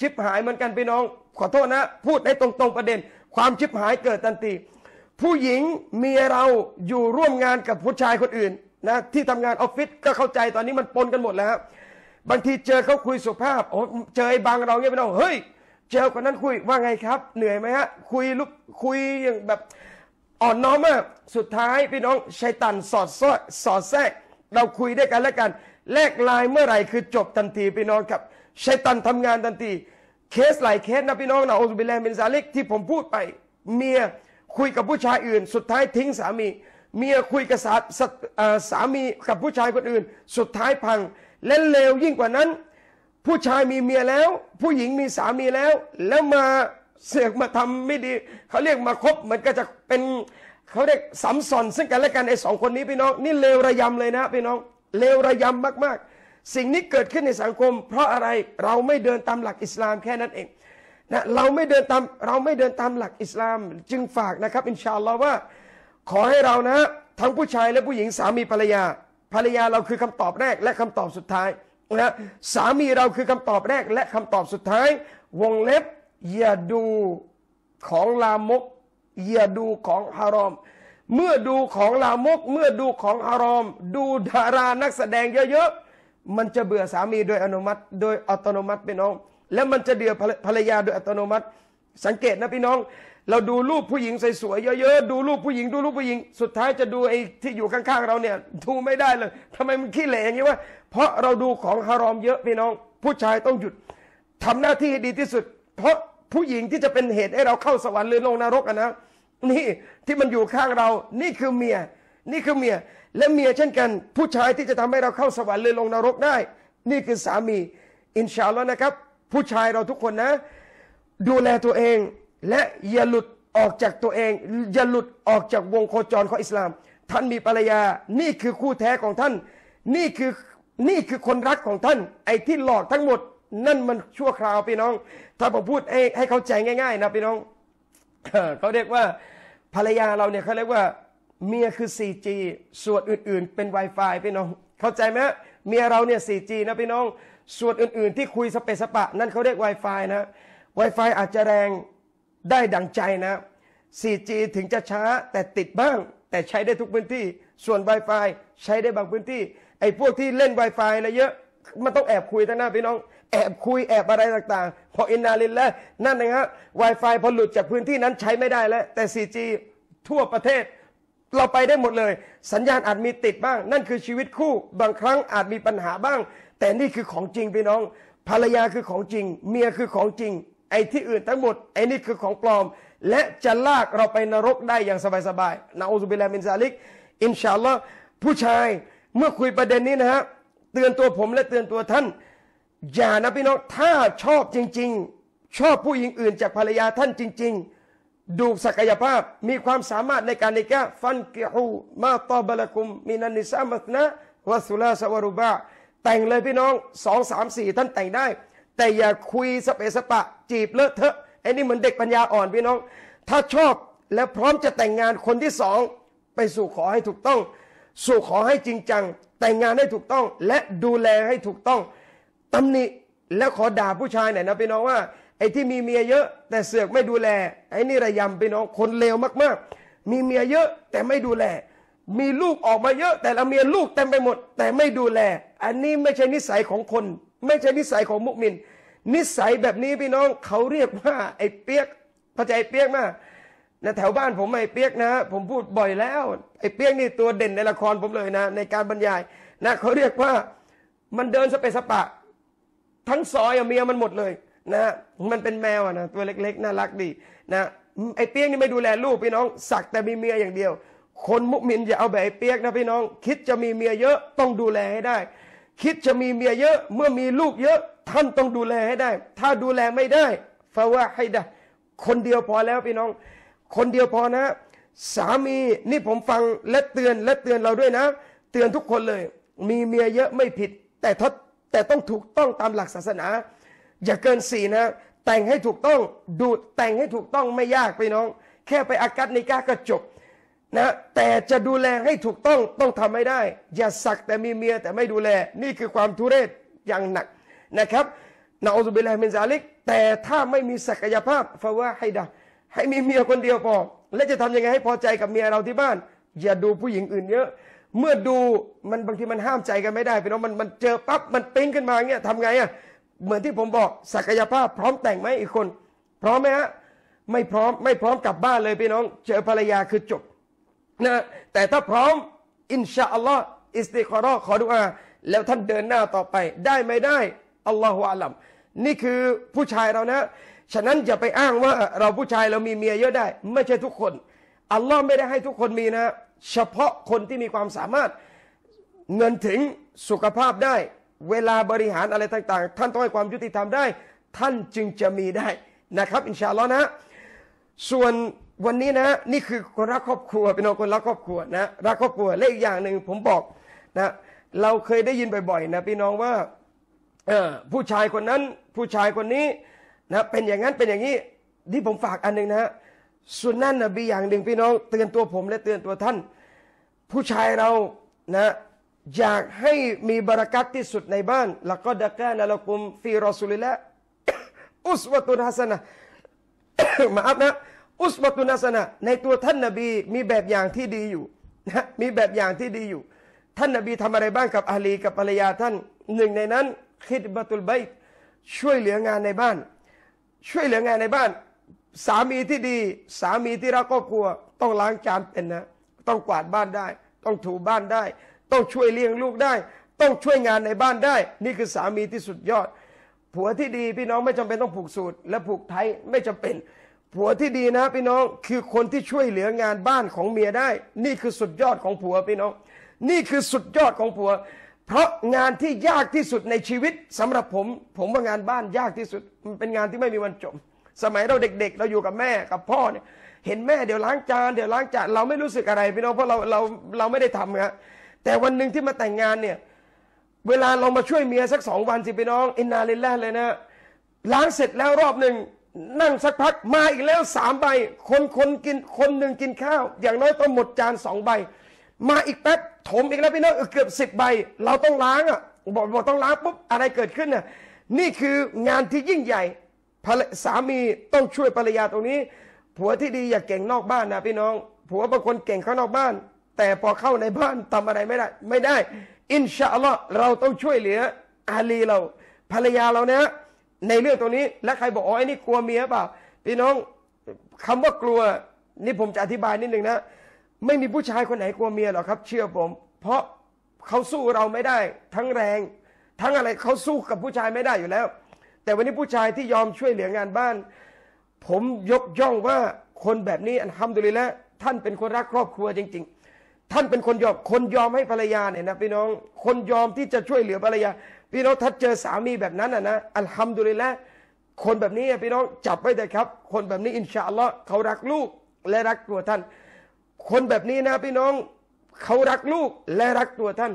ชิบหายเหมือนกันพี่น้อง ขอโทษนะ พูดได้ตรงๆประเด็น ความชิบหายเกิดทันทีผู้หญิงเมียเราอยู่ร่วมงานกับผู้ชายคนอื่นนะที่ทำงานออฟฟิศก็เข้าใจตอนนี้มันปนกันหมดแล้วบางทีเจอเขาคุยสุภาพโอ้เจอบางเราเงี้ยพี่น้องเฮ้ยเจอคนนั้นคุยว่าไงครับ เหนื่อยไหมฮะคุยลุกคุยอย่างแบบอ่อนน้อมมากสุดท้ายพี่น้องชัยตันสอดสอดสอดแทรก เราคุยได้กันแล้วกันแลกลายเมื่อไหร่คือจบทันทีพี่น้องครับชัยตันทำงานทันทีเคสหลายเคสนะพี่น้องนะโอซุบิแลมเป็นซาเล็กที่ผมพูดไปเมียคุยกับผู้ชายอื่น สุดท้ายทิ้งสามีเมียคุยกับสาสามีกับผู้ชายคนอื่น สุดท้ายพังและเลวยิ่งกว่านั้นผู้ชายมีเมียแล้ว ผู้หญิงมีสามีแล้ว แล้วมาเสือกมาทำไม่ดีเขาเรียกมาคบมันก็จะเป็นเขาเรียกสัมสอนซึ่งกันและกันไอ้สองคนนี้พี่น้องนี่เลวระยำเลยนะพี่น้อง เลวระยำมากๆ สิ่งนี้เกิดขึ้นในสังคม เพราะอะไรเราไม่เดินตามหลักอิสลามแค่นั้นเองนะเราไม่เดินตามเราไม่เดินตามหลักอิสลามจึงฝากนะครับอินชาอัลลอฮ์ว่าขอให้เรานะทั้งผู้ชายและผู้หญิงสามีภรรยา ภรรยาเราคือคำตอบแรก และคำตอบสุดท้ายนะสามีเราคือคำตอบแรกและคำตอบสุดท้ายวงเล็บอย่าดูของลามก อย่าดูของฮารอม เมื่อดูของลามก เมื่อดูของฮารอมดูดารานักแสดงเยอะๆมันจะเบื่อสามีโดยอนุมัติโดยอัตโนมัติพี่น้อง แล้วมันจะเดือดภรรยาโดยอัตโนมัติ สังเกตนะพี่น้อง เราดูรูปผู้หญิงสวยๆเยอะๆดูรูปผู้หญิงดูรูปผู้หญิงสุดท้ายจะดูไอ้ที่อยู่ข้างๆเราเนี่ยดูไม่ได้เลยทำไมมันขี้เหร่อย่างนี้วะเพราะเราดูของฮารอมเยอะพี่น้อง ผู้ชายต้องหยุด ทำหน้าที่ให้ดีที่สุด เพราะผู้หญิงที่จะเป็นเหตุให้เราเข้าสวรรค์หรือลงนรกนะ นี่ที่มันอยู่ข้างเรา นี่คือเมีย นี่คือเมีย และเมียเช่นกัน ผู้ชายที่จะทำให้เราเข้าสวรรค์หรือลงนรกได้ นี่คือสามี อินชาอัลลอฮ์นะครับ ผู้ชายเราทุกคนนะ ดูแลตัวเอง และอย่าหลุดออกจากตัวเอง อย่าหลุดออกจากวงโคจรของอิสลาม ท่านมีภรรยา นี่คือคู่แท้ของท่านนี่คือนี่คือคนรักของท่านไอ้ที่หลอกทั้งหมด นั่นมันชั่วคราวพี่น้อง ถ้าผมพูดให้ให้เข้าใจง่ายๆนะพี่น้องเขาเรียกว่าภรรยาเราเนี่ยเขาเรียกว่าเมียคือ 4G ส่วนอื่น ๆ เป็น Wi-Fi พี่น้องเข้าใจไหมเมียเราเนี่ย 4G นะพี่น้อง ส่วนอื่น ๆที่คุยสเปสปะนั่นเขาเรียก Wi-Fi นะ Wi-Fi อาจจะแรงได้ดังใจนะ 4G ถึงจะช้าแต่ติดบ้าง แต่ใช้ได้ทุกพื้นที่ ส่วน Wi-Fi ใช้ได้บางพื้นที่ไอ้พวกที่เล่น Wi-Fi อะไรเยอะ มันต้องแอบคุยทั้งหน้า พี่น้อง แอบคุยแอบอะไรต่างๆ พออินนาลินแล้ว นั่นเองฮะ Wi-Fi พอหลุดจากพื้นที่นั้นใช้ไม่ได้แล้ว แต่ 4G ทั่วประเทศ เราไปได้หมดเลย สัญญาณอาจมีติดบ้าง นั่นคือชีวิตคู่บางครั้งอาจมีปัญหาบ้าง แต่นี่คือของจริงพี่น้อง ภรรยาคือของจริง เมียคือของจริง ไอ้ที่อื่นทั้งหมดไอ้นี่คือของปลอม และจะลากเราไปนรกได้อย่างสบายๆนะอูซุบิลามินซาลิกอินชาอัลลอฮ์ผู้ชายเมื่อคุยประเด็นนี้นะฮะเตือนตัวผมและเตือนตัวท่านอย่านะพี่น้องถ้าชอบจริงๆ ชอบผู้หญิงอื่นจากภรรยาท่านจริง ๆ ดูศักยภาพมีความสามารถในการในแก้ฟันกิฮูมาตอบละคุมมีนันนิสามัตนะวสุลาสวรุบะแต่งเลยพี่น้องสองสามสี่ท่านแต่งได้ แต่อย่าคุยสเปสปะจีบเลอะเทอะไอ้นี่เหมือนเด็กปัญญาอ่อนพี่น้อง ถ้าชอบและพร้อมจะแต่งงานคนที่สองไปสู่ขอให้ถูกต้องสู่ขอให้จริงจังแต่งงานให้ถูกต้องและดูแลให้ถูกต้องตำหนิและขอด่าผู้ชายหน่อยนะพี่น้องว่าไอ้ที่มีเมียเยอะแต่เสือกไม่ดูแล ไอ้นี่ระยำพี่น้องคนเลวมากๆ มีเมียเยอะแต่ไม่ดูแล มีลูกออกมาเยอะแต่ละเมียลูกเต็มไปหมด แต่ไม่ดูแล อันนี้ไม่ใช่นิสัยของคน ไม่ใช่นิสัยของมุกมินนิสัยแบบนี้พี่น้องเขาเรียกว่าไอ้เปียก พระใจเปียกมากนะแถวบ้านผมไอ้เปียกนะผมพูดบ่อยแล้วไอ้เปียกนี่ตัวเด่นในละครผมเลยนะ ในการบรรยายนะเขาเรียกว่ามันเดินสเปสปะ ทั้งซอยเมียมันหมดเลยนะมันเป็นแมวนะตัวเล็กๆน่ารักดีนะไอ้เปียกนี่ไม่ดูแลลูกพี่น้อง สักแต่มีเมียอย่างเดียว คนมุมินอย่าเอาแบบไอ้เปียกนะพี่น้องคิดจะมีเมียเยอะต้องดูแลให้ได้ คิดจะมีเมียเยอะเมื่อมีลูกเยอะท่านต้องดูแลให้ได้ ถ้าดูแลไม่ได้ฟาว่าให้ได้คนเดียวพอแล้วพี่น้องคนเดียวพอนะ สามีนี่ผมฟังและเตือนและเตือนเราด้วยนะ เตือนทุกคนเลย มีเมียเยอะไม่ผิด แต่ทศแต่ต้องถูกต้องตามหลักศาสนา อย่าเกินสี่นะแต่งให้ถูกต้อง ดูดแต่งให้ถูกต้องไม่ยากไปน้อง แค่ไปอากัดนิก้าก็จบนะแต่จะดูแลให้ถูกต้องต้องทำให้ได้ อย่าสักแต่มีเมียแต่ไม่ดูแลนี่คือความทุเรศอย่างหนักนะครับนาอุบิลัยมินซาลิก แต่ถ้าไม่มีศักยภาพฟาวะห้ดะให้มีเมียคนเดียวพอและจะทำยังไงให้พอใจกับเมียเราที่บ้าน อย่าดูผู้หญิงอื่นเยอะ เมื่อดูมันบางทีมันห้ามใจกันไม่ได้พี่น้องมันมันเจอปั๊บมันปิ้งขึ้นมาเงี้ยทำไงอ่ะเหมือนที่ผมบอกศักยภาพ พร้อมแต่งไหมอีกคนพร้อมไหมฮะไม่พร้อมไม่พร้อมกลับบ้านเลยพี่น้อง เจอภรรยาคือจบนะแต่ถ้าพร้อมอินชาอัลลอฮ์อิสติคอรอขอดุอาแล้วท่านเดินหน้าต่อไป ได้ไม่ได้อัลลอฮฺอัลลัมนี่คือผู้ชายเรานะฉะนั้นอย่าไปอ้างว่าเราผู้ชายเรามีเมียเยอะได้ ไม่ใช่ทุกคน อัลลอฮ์ไม่ได้ให้ทุกคนมีนะเฉพาะคนที่มีความสามารถเงินถึงสุขภาพได้ เวลาบริหารอะไรต่างๆท่านต้องให้ความยุติธรรมได้ ท่านจึงจะมีได้นะครับ อินชาอัลลอฮ์นะส่วนวันนี้นะ นี่คือคนรักครอบครัวเป็นคนรักครอบครัวนะรักครอบครัวและอีกอย่างหนึ่งผมบอกนะเราเคยได้ยินบ่อยๆนะพี่น้องว่าผู้ชายคนนั้นผู้ชายคนนี้นะเป็นอย่างนั้นเป็นอย่างนี้ที่ผมฝากอันหนึ่งนะฮะสุนนะนบีอย่างหนึ่งพี่น้องเตือนตัวผมและเตือนตัวท่าน ผู้ชายเรานะอยากให้มีบรารักที่สุดในบ้านละก็ดักกนะละกุมฟีรอสุลิละอุสวะตุนฮัสนะมาอับนะอุสวะตุนฮัสนะในตัวท่านนบีมีแบบอย่างที่ดีอยู่นะมีแบบอย่างที่ดีอยู่ ท่านนบีทำอะไรบ้างกับอาลีกับภรรยาท่านหนึ่งในนั้น คิดบัตุลไบช่วยเหลืองานในบ้านช่วยเหลืองานในบ้าน สามีที่ดี สามีที่รักครอบครัว ต้องล้างจานเป็นนะ ต้องกวาดบ้านได้ ต้องถูบ้านได้ ต้องช่วยเลี้ยงลูกได้ ต้องช่วยงานในบ้านได้ นี่คือสามีที่สุดยอด ผัวที่ดีพี่น้องไม่จำเป็นต้องผูกสูตรและผูกไทยไม่จำเป็น ผัวที่ดีนะ พี่น้องคือคนที่ช่วยเหลืองานบ้านของเมียได้ นี่คือสุดยอดของผัวพี่น้อง นี่คือสุดยอดของผัวเพราะงานที่ยากที่สุดในชีวิตสำหรับผมผมว่างานบ้านยากที่สุดมันเป็นงานที่ไม่มีวันจบสมัยเราเด็กๆเราอยู่กับแม่กับพ่อเนี่ยเห็นแม่เดี๋ยวล้างจานเดี๋ยวล้างจานเราไม่รู้สึกอะไรพี่น้องเพราะเราเราเราไม่ได้ทำนะแต่วันหนึ่งที่มาแต่งงานเนี่ยเวลาเรามาช่วยเมียสักสองวันสิพี่น้อง อินนาลิลละเลยนะล้างเสร็จแล้วรอบหนึ่งนั่งสักพัก มาอีกแล้วสามใบคนคนกินคนหนึ่งกินข้าวอย่างน้อยต้องหมดจานสองใบมาอีกแป๊บถมอีกแล้วพี่น้องเกือบสิบใบเราต้องล้างอ่ะบอกบอกต้องล้างปุ๊บอะไรเกิดขึ้นน่ะนี่คืองานที่ยิ่งใหญ่สามีต้องช่วยภรรยาตรงนี้ ผัวที่ดีอย่าเก่งนอกบ้านนะพี่น้อง ผัวบางคนเก่งข้างนอกบ้าน แต่พอเข้าในบ้านทำอะไรไม่ได้ ไม่ได้ อินชาอัลลอฮ์เราต้องช่วยเหลืออาลีเรา ภรรยาเราเนะในเรื่องตรงนี้และใครบอกอ๋อไอ้นี่กลัวเมียเปล่าพี่น้องคำว่ากลัวนี่ผมจะอธิบายนิดหนึ่งนะไม่มีผู้ชายคนไหนกลัวเมียหรอกครับเชื่อผม เพราะเขาสู้เราไม่ได้ ทั้งแรง ทั้งอะไรเขาสู้กับผู้ชายไม่ได้อยู่แล้ว แต่วันนี้ผู้ชายที่ยอมช่วยเหลืองานบ้าน ผมยกย่องว่าคนแบบนี้อันคำดุลิแล้วท่านเป็นคนรักครอบครัวจริง ๆ ท่านเป็นคนยอมคนยอมให้ภรรยาเนี่ยนะพี่น้องคนยอมที่จะช่วยเหลือภรรยาพี่น้องถ้าเจอสามีแบบนั้นอ่ะนะอันคำดุลิแล้วคนแบบนี้พี่น้องจับไว้เลยครับ คนแบบนี้อินชาอัลลอฮ์เขารักลูกและรักตัวท่านคนแบบนี้นะพี่น้องเขารักลูกและรักตัวท่าน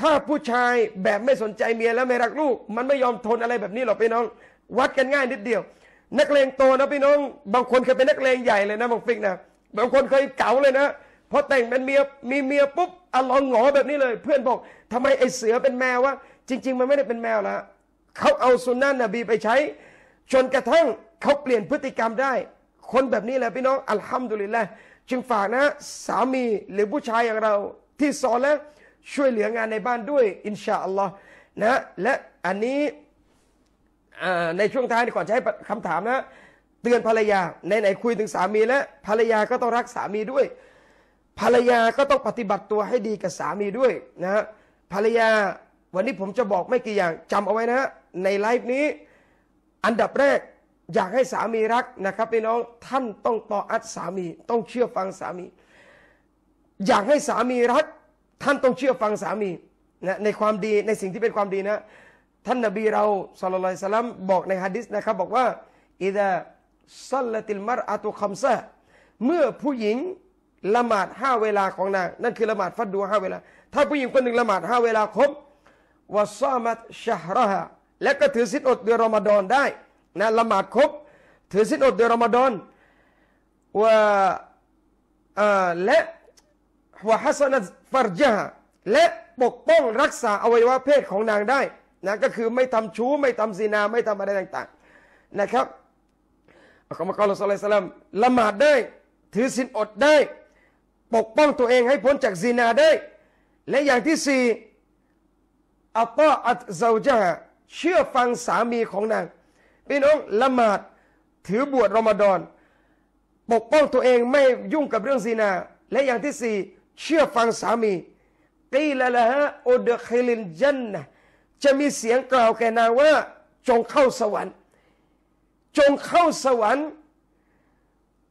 ถ้าผู้ชายแบบไม่สนใจเมียแล้วไม่รักลูก มันไม่ยอมทนอะไรแบบนี้หรอกพี่น้อง วัดกันง่ายนิดเดียว นักเลงโตนะพี่น้อง บางคนเคยเป็นนักเลงใหญ่เลยนะบางฟิกนะบางคนเคยเก๋าเลยนะพอแต่งเป็นเมียมีเมียปุ๊บอลองหงอแบบนี้เลย เพื่อนบอก ทำไมไอเสือเป็นแมววะจริง ๆ มันไม่ได้เป็นแมวละเขาเอาสุนนะนบีไปใช้จนกระทั่งเขาเปลี่ยนพฤติกรรมได้ คนแบบนี้แหละพี่น้องอัลฮัมดุลิลละจึงฝากนะสามีหรือผู้ชายอย่างเราที่สอนแล้วช่วยเหลืองานในบ้านด้วยอินชาอัลลอฮ์นะและอันนี้ในช่วงท้ายก่อนจะให้คำถามนะเตือนภรรยาในไหนคุยถึงสามีแล้วภรรยาก็ต้องรักสามีด้วย ภรรยาก็ต้องปฏิบัติตัวให้ดีกับสามีด้วยนะภรรยาวันนี้ผมจะบอกไม่กี่อย่างจำเอาไว้นะในไลฟ์นี้อันดับแรกอยากให้สามีรักนะครับพี่น้องท่านต้องต่ออัดสามี ต้องเชื่อฟังสามี อยากให้สามีรัก ท่านต้องเชื่อฟังสามีนะในความดีในสิ่งที่เป็นความดีนะ ท่านนบีเราสุลต่านสลัมบอกในฮะดิษนะครับบอกว่าอิดะสัลลติลมารอาตุคัมซะเมื่อผู้หญิงละหมาดห้าเวลาของนาง นั่นคือละหมาดฟัดดูห้าเวลาถ้าผู้หญิงคนหนึ่งละหมาดห้าเวลาครบวะซามัดชะฮรฮะและก็ถือสิทธิ์อดเดือนรอมฎอนได้นะละหมาดครบถือสินอดเดือนรอมฎอนว่าและวาฮัสนัฟารจาและปกป้องรักษาอวัยวะเพศของนางได้นะก็คือไม่ทำชู้ไม่ทำซีนาไม่ทำอะไรต่างๆ นะครับอัลกุลอฮฺสุลัลลัม ละหมาดได้ ถือสินอดได้ ปกป้องตัวเองให้พ้นจากซีนาได้ และอย่างที่สี่อัตตาอัตเจ้าเชื่อฟังสามีของนางพี่น้องละหมาดถือบวชรอมฎอนปกป้องตัวเองไม่ยุ่งกับเรื่องซีนา และอย่างที่สี่เชื่อฟังสามีกีละละฮะอดคลินจันนะจะมีเสียงกล่าวแก่นางว่าจงเข้าสวรรค์ จงเข้าสวรรค์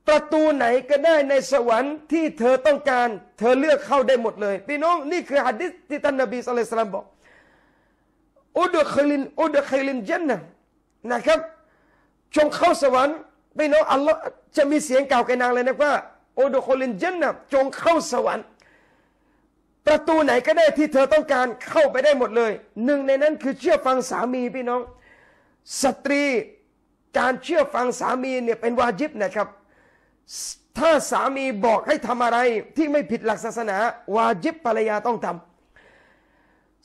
ประตูไหนก็ได้ในสวรรค์ที่เธอต้องการเธอเลือกเข้าได้หมดเลยพี่น้อง นี่คือฮะดิษที่ท่านนบีสุลต่านบอกอุดคลินอุดคลินจันนะนะครับจงเข้าสวรรค์ไม่น้องอัลลอฮ์จะมีเสียงกล่าวแกนางเลยนะว่า โอดโคลินเจนนะจงเข้าสวรรค์ประตูไหนก็ได้ที่เธอต้องการเข้าไปได้หมดเลย หนึ่งในนั้นคือเชื่อฟังสามีพี่น้อง สตรีการเชื่อฟังสามีเนี่ยเป็นวาจิบนะครับ ถ้าสามีบอกให้ทำอะไรที่ไม่ผิดหลักศาสนาวาจิบภรรยาต้องทำ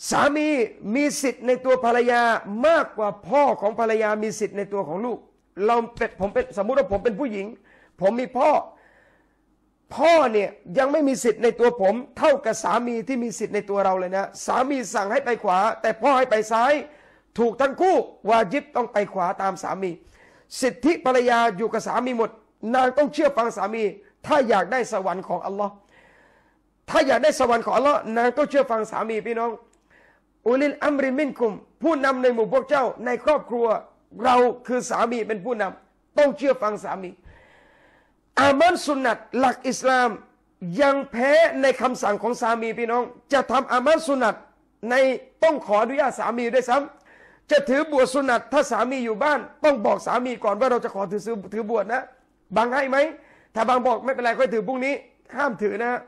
สามีมีสิทธิ์ในตัวภรรยามากกว่าพ่อของภรรยามีสิทธิ์ในตัวของลูก เราเป็ดผมเป็นสมมุติว่าผมเป็นผู้หญิง ผมมีพ่อพ่อเนี่ยยังไม่มีสิทธิ์ในตัวผมเท่ากับสามีที่มีสิทธิ์ในตัวเราเลยนะ สามีสั่งให้ไปขวา แต่พ่อให้ไปซ้ายถูกทั้งคู่วาจิบต้องไปขวาตามสามี สิทธิภรรยาอยู่กับสามีหมด นางต้องเชื่อฟังสามีถ้าอยากได้สวรรค์ของอัลลอฮ์ถ้าอยากได้สวรรค์ของอัลลอฮ์นางต้องเชื่อฟังสามีพี่น้องอุลิลอัมรินมินคุมผู้นำในหมู่พวกเจ้าในครอบครัวเราคือสามีเป็นผู้นำ ต้องเชื่อฟังสามี อามันสุนัตหลักอิสลามยังแพ้ในคำสั่งของสามีพี่น้อง จะทำอามันสุนัตในต้องขออนุญาตสามีด้วยซ้ำ จะถือบวชสุนัตถ้าสามีอยู่บ้านต้องบอกสามีก่อนว่าเราจะขอถือถือบวชนะบางให้ไหม ถ้าบางบอกไม่เป็นไรค่อยถือพรุ่งนี้ห้ามถือนะ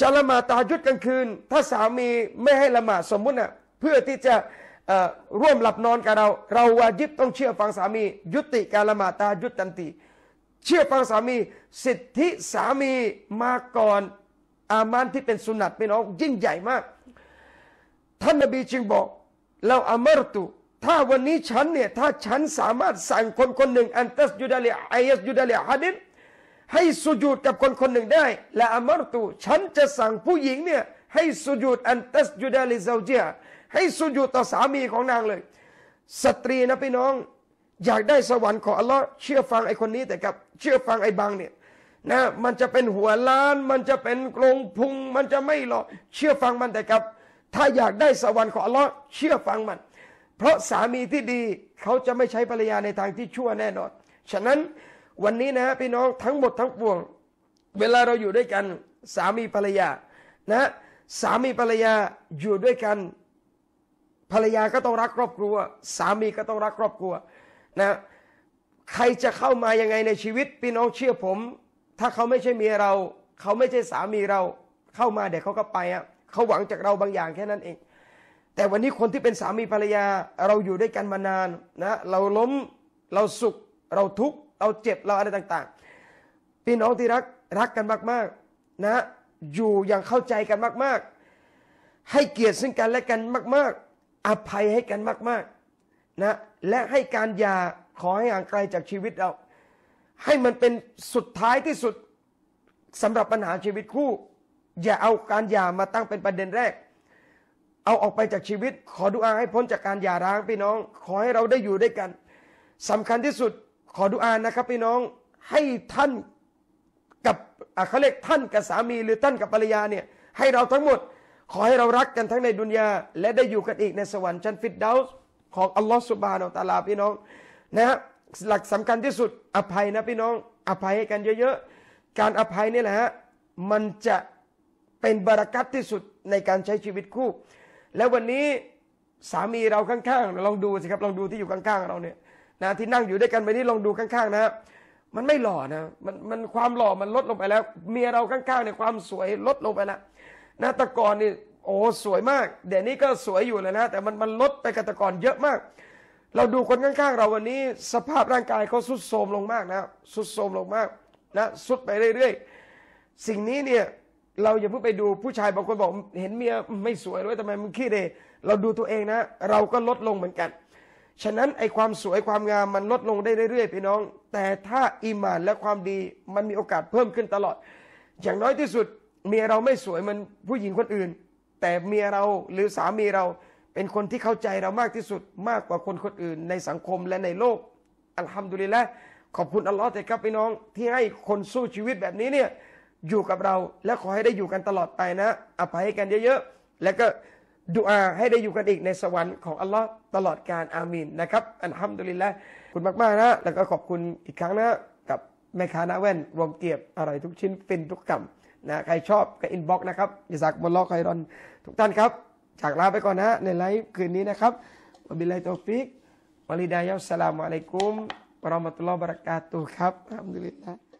จะละหมาดตายุดกลางคืนถ้าสามีไม่ให้ละหมาดสมมุติน่ะเพื่อที่จะร่วมหลับนอนกับเรา เราวาจิบต้องเชื่อฟังสามี ยุติการละหมาดตายุดทันทีเชื่อฟังสามีสิทธิสามีมาก่อนอามานที่เป็นสุนัตเป็น้อง ยิ่งใหญ่มากท่านนบีจึงบอกเราอามรตุ ถ้าวันนี้ฉันเนี่ยถ้าฉันสามารถสั่งคนคนหนึ่งอันตัสยูดาลอไอยัสยูดาลีฮัดินให้สุญูดกับคนคนหนึ่งได้ละอามรตูฉันจะสั่งผู้หญิงเนี่ยให้สุญูดอันตัสยูดาลิซาเจียให้สุญูดต่อสามีของนางเลย สตรีนะพี่น้อง อยากได้สวรรค์ของอัลลอฮ์เชื่อฟังไอ้คนนี้แต่กับเชื่อฟังไอ้บางเนี่ยนะมันจะเป็นหัวล้าน มันจะเป็นกรงพุงมันจะไม่หรอกเชื่อฟังมันแต่กับ ถ้าอยากได้สวรรค์ของอัลลอฮ์เชื่อฟังมัน เพราะสามีที่ดีเขาจะไม่ใช้ภรรยาในทางที่ชั่วแน่นอนฉะนั้นวันนี้นะฮะพี่น้องทั้งหมดทั้งปวง เวลาเราอยู่ด้วยกันสามีภรรยานะสามีภรรยาอยู่ด้วยกันภรรยาก็ต้องรักครอบครัว สามีก็ต้องรักครอบครัวนะใครจะเข้ามายังไงในชีวิตพี่น้องเชื่อผม ถ้าเขาไม่ใช่เมียเรา เขาไม่ใช่สามีเราเข้ามาเดี๋ยวเขาก็ไปอ่ะเขาหวังจากเราบางอย่างแค่นั้นเอง แต่วันนี้คนที่เป็นสามีภรรยาเราอยู่ด้วยกันมานานนะเราล้มเราสุขเราทุกข์เราเจ็บเราอะไรต่างๆ พี่น้องที่รักรักกันมาก ๆนะ อยู่อย่างเข้าใจกันมาก ๆ ให้เกียรติซึ่งกันและกันมาก ๆ อภัยให้กันมากๆ นะ และให้การยาขอให้ห่างไกลจากชีวิตเรา ให้มันเป็นสุดท้ายที่สุดสำหรับปัญหาชีวิตคู่ อย่าเอาการยามาตั้งเป็นประเด็นแรก เอาออกไปจากชีวิต ขอดุอาให้พ้นจากการหย่าร้างพี่น้อง ขอให้เราได้อยู่ด้วยกัน สำคัญที่สุดขอดุอานะครับ พี่น้องให้ท่านกับเขาเรียกท่านกับ สามีหรือท่านกับภรรยาเนี่ย ให้เราทั้งหมดขอให้เรารักกันทั้งในดุนยาและได้อยู่กันอีกในสวรรค์ชั้นฟิตเดาส์ของอัลลอฮฺสุบานอัลตาลาพี่น้องนะฮะหลักสำคัญที่สุดอภัยนะพี่น้องอภัยให้กันเยอะๆการอภัยนี่แหละฮะมันจะเป็นบรารักัตที่สุดในการใช้ชีวิตคู่ แล้วันนี้สามีเราข้างๆลองดูสิครับลองดูที่อยู่ข้างๆเราเนี่ยนะที่นั่งอยู่ด้วยกันไปนี้ลองดูข้างๆนะครับมันไม่หล่อนะมันมันความหล่อมันลดลงไปแล้วเมียเราข้างๆในความสวยลดลงไปแล้วนะตะกอนนี่โอ้สวยมาก เดี๋ยวนี้ก็สวยอยู่แลยนะ แต่มันมันลดไปกับตะกอนเยอะมาก เราดูคนข้างๆ เราวันนี้สภาพร่างกายเขาสุดโทมลงมากนะสุดโทมลงมากนะสุดไปเรื่อยๆ สิ่งนี้เนี่ยเราอย่าเพิ่งไปดูผู้ชายบางคนบอกเห็นเมียไม่สวยเลยทำไมมันขี้เดเราดูตัวเองนะเราก็ลดลงเหมือนกันฉะนั้นไอความสวยความงามมันลดลงได้เรื่อยๆ พี่น้อง แต่ถ้าอิมานและความดีมันมีโอกาสเพิ่มขึ้นตลอด อย่างน้อยที่สุดเมียเราไม่สวยมันผู้หญิงคนอื่น แต่เมียเราหรือสามีเราเป็นคนที่เข้าใจเรามากที่สุดมากกว่าคนคนอื่นในสังคมและในโลกอัลฮัมดุลิลละขอบคุณอัลลอฮ์เล่ครับพี่น้องที่ให้คนสู้ชีวิตแบบนี้เนี่ยอยู่กับเราและขอให้ได้อยู่กันตลอดไปนะ อภัยให้กันเยอะๆแล้วก็ดูอาให้ได้อยู่กันอีกในสวรรค์ของอัลลอฮ์ตลอดกาลอามินนะครับอันฮัมดุลิลละคุณมากมากนะแล้วก็ขอบคุณอีกครั้งนะกับแม่ค้านาแว่น รวมเกียบ อร่อยทุกชิ้น ฟินทุกกำมนะ ใครชอบ ก็อินบ็อกซ์นะครับอย่าสักมนล้อคอรอนทุกท่านครับ จากลาไปก่อนนะในไลฟ์คืนนี้นะครับวบิลัยตอฟิกวาลิดายอัสสลามุอะลัยกุมวะเราะมะตุลลอฮ์บะเราะกาตุฮ์ครับอัลฮัมดุลิลละ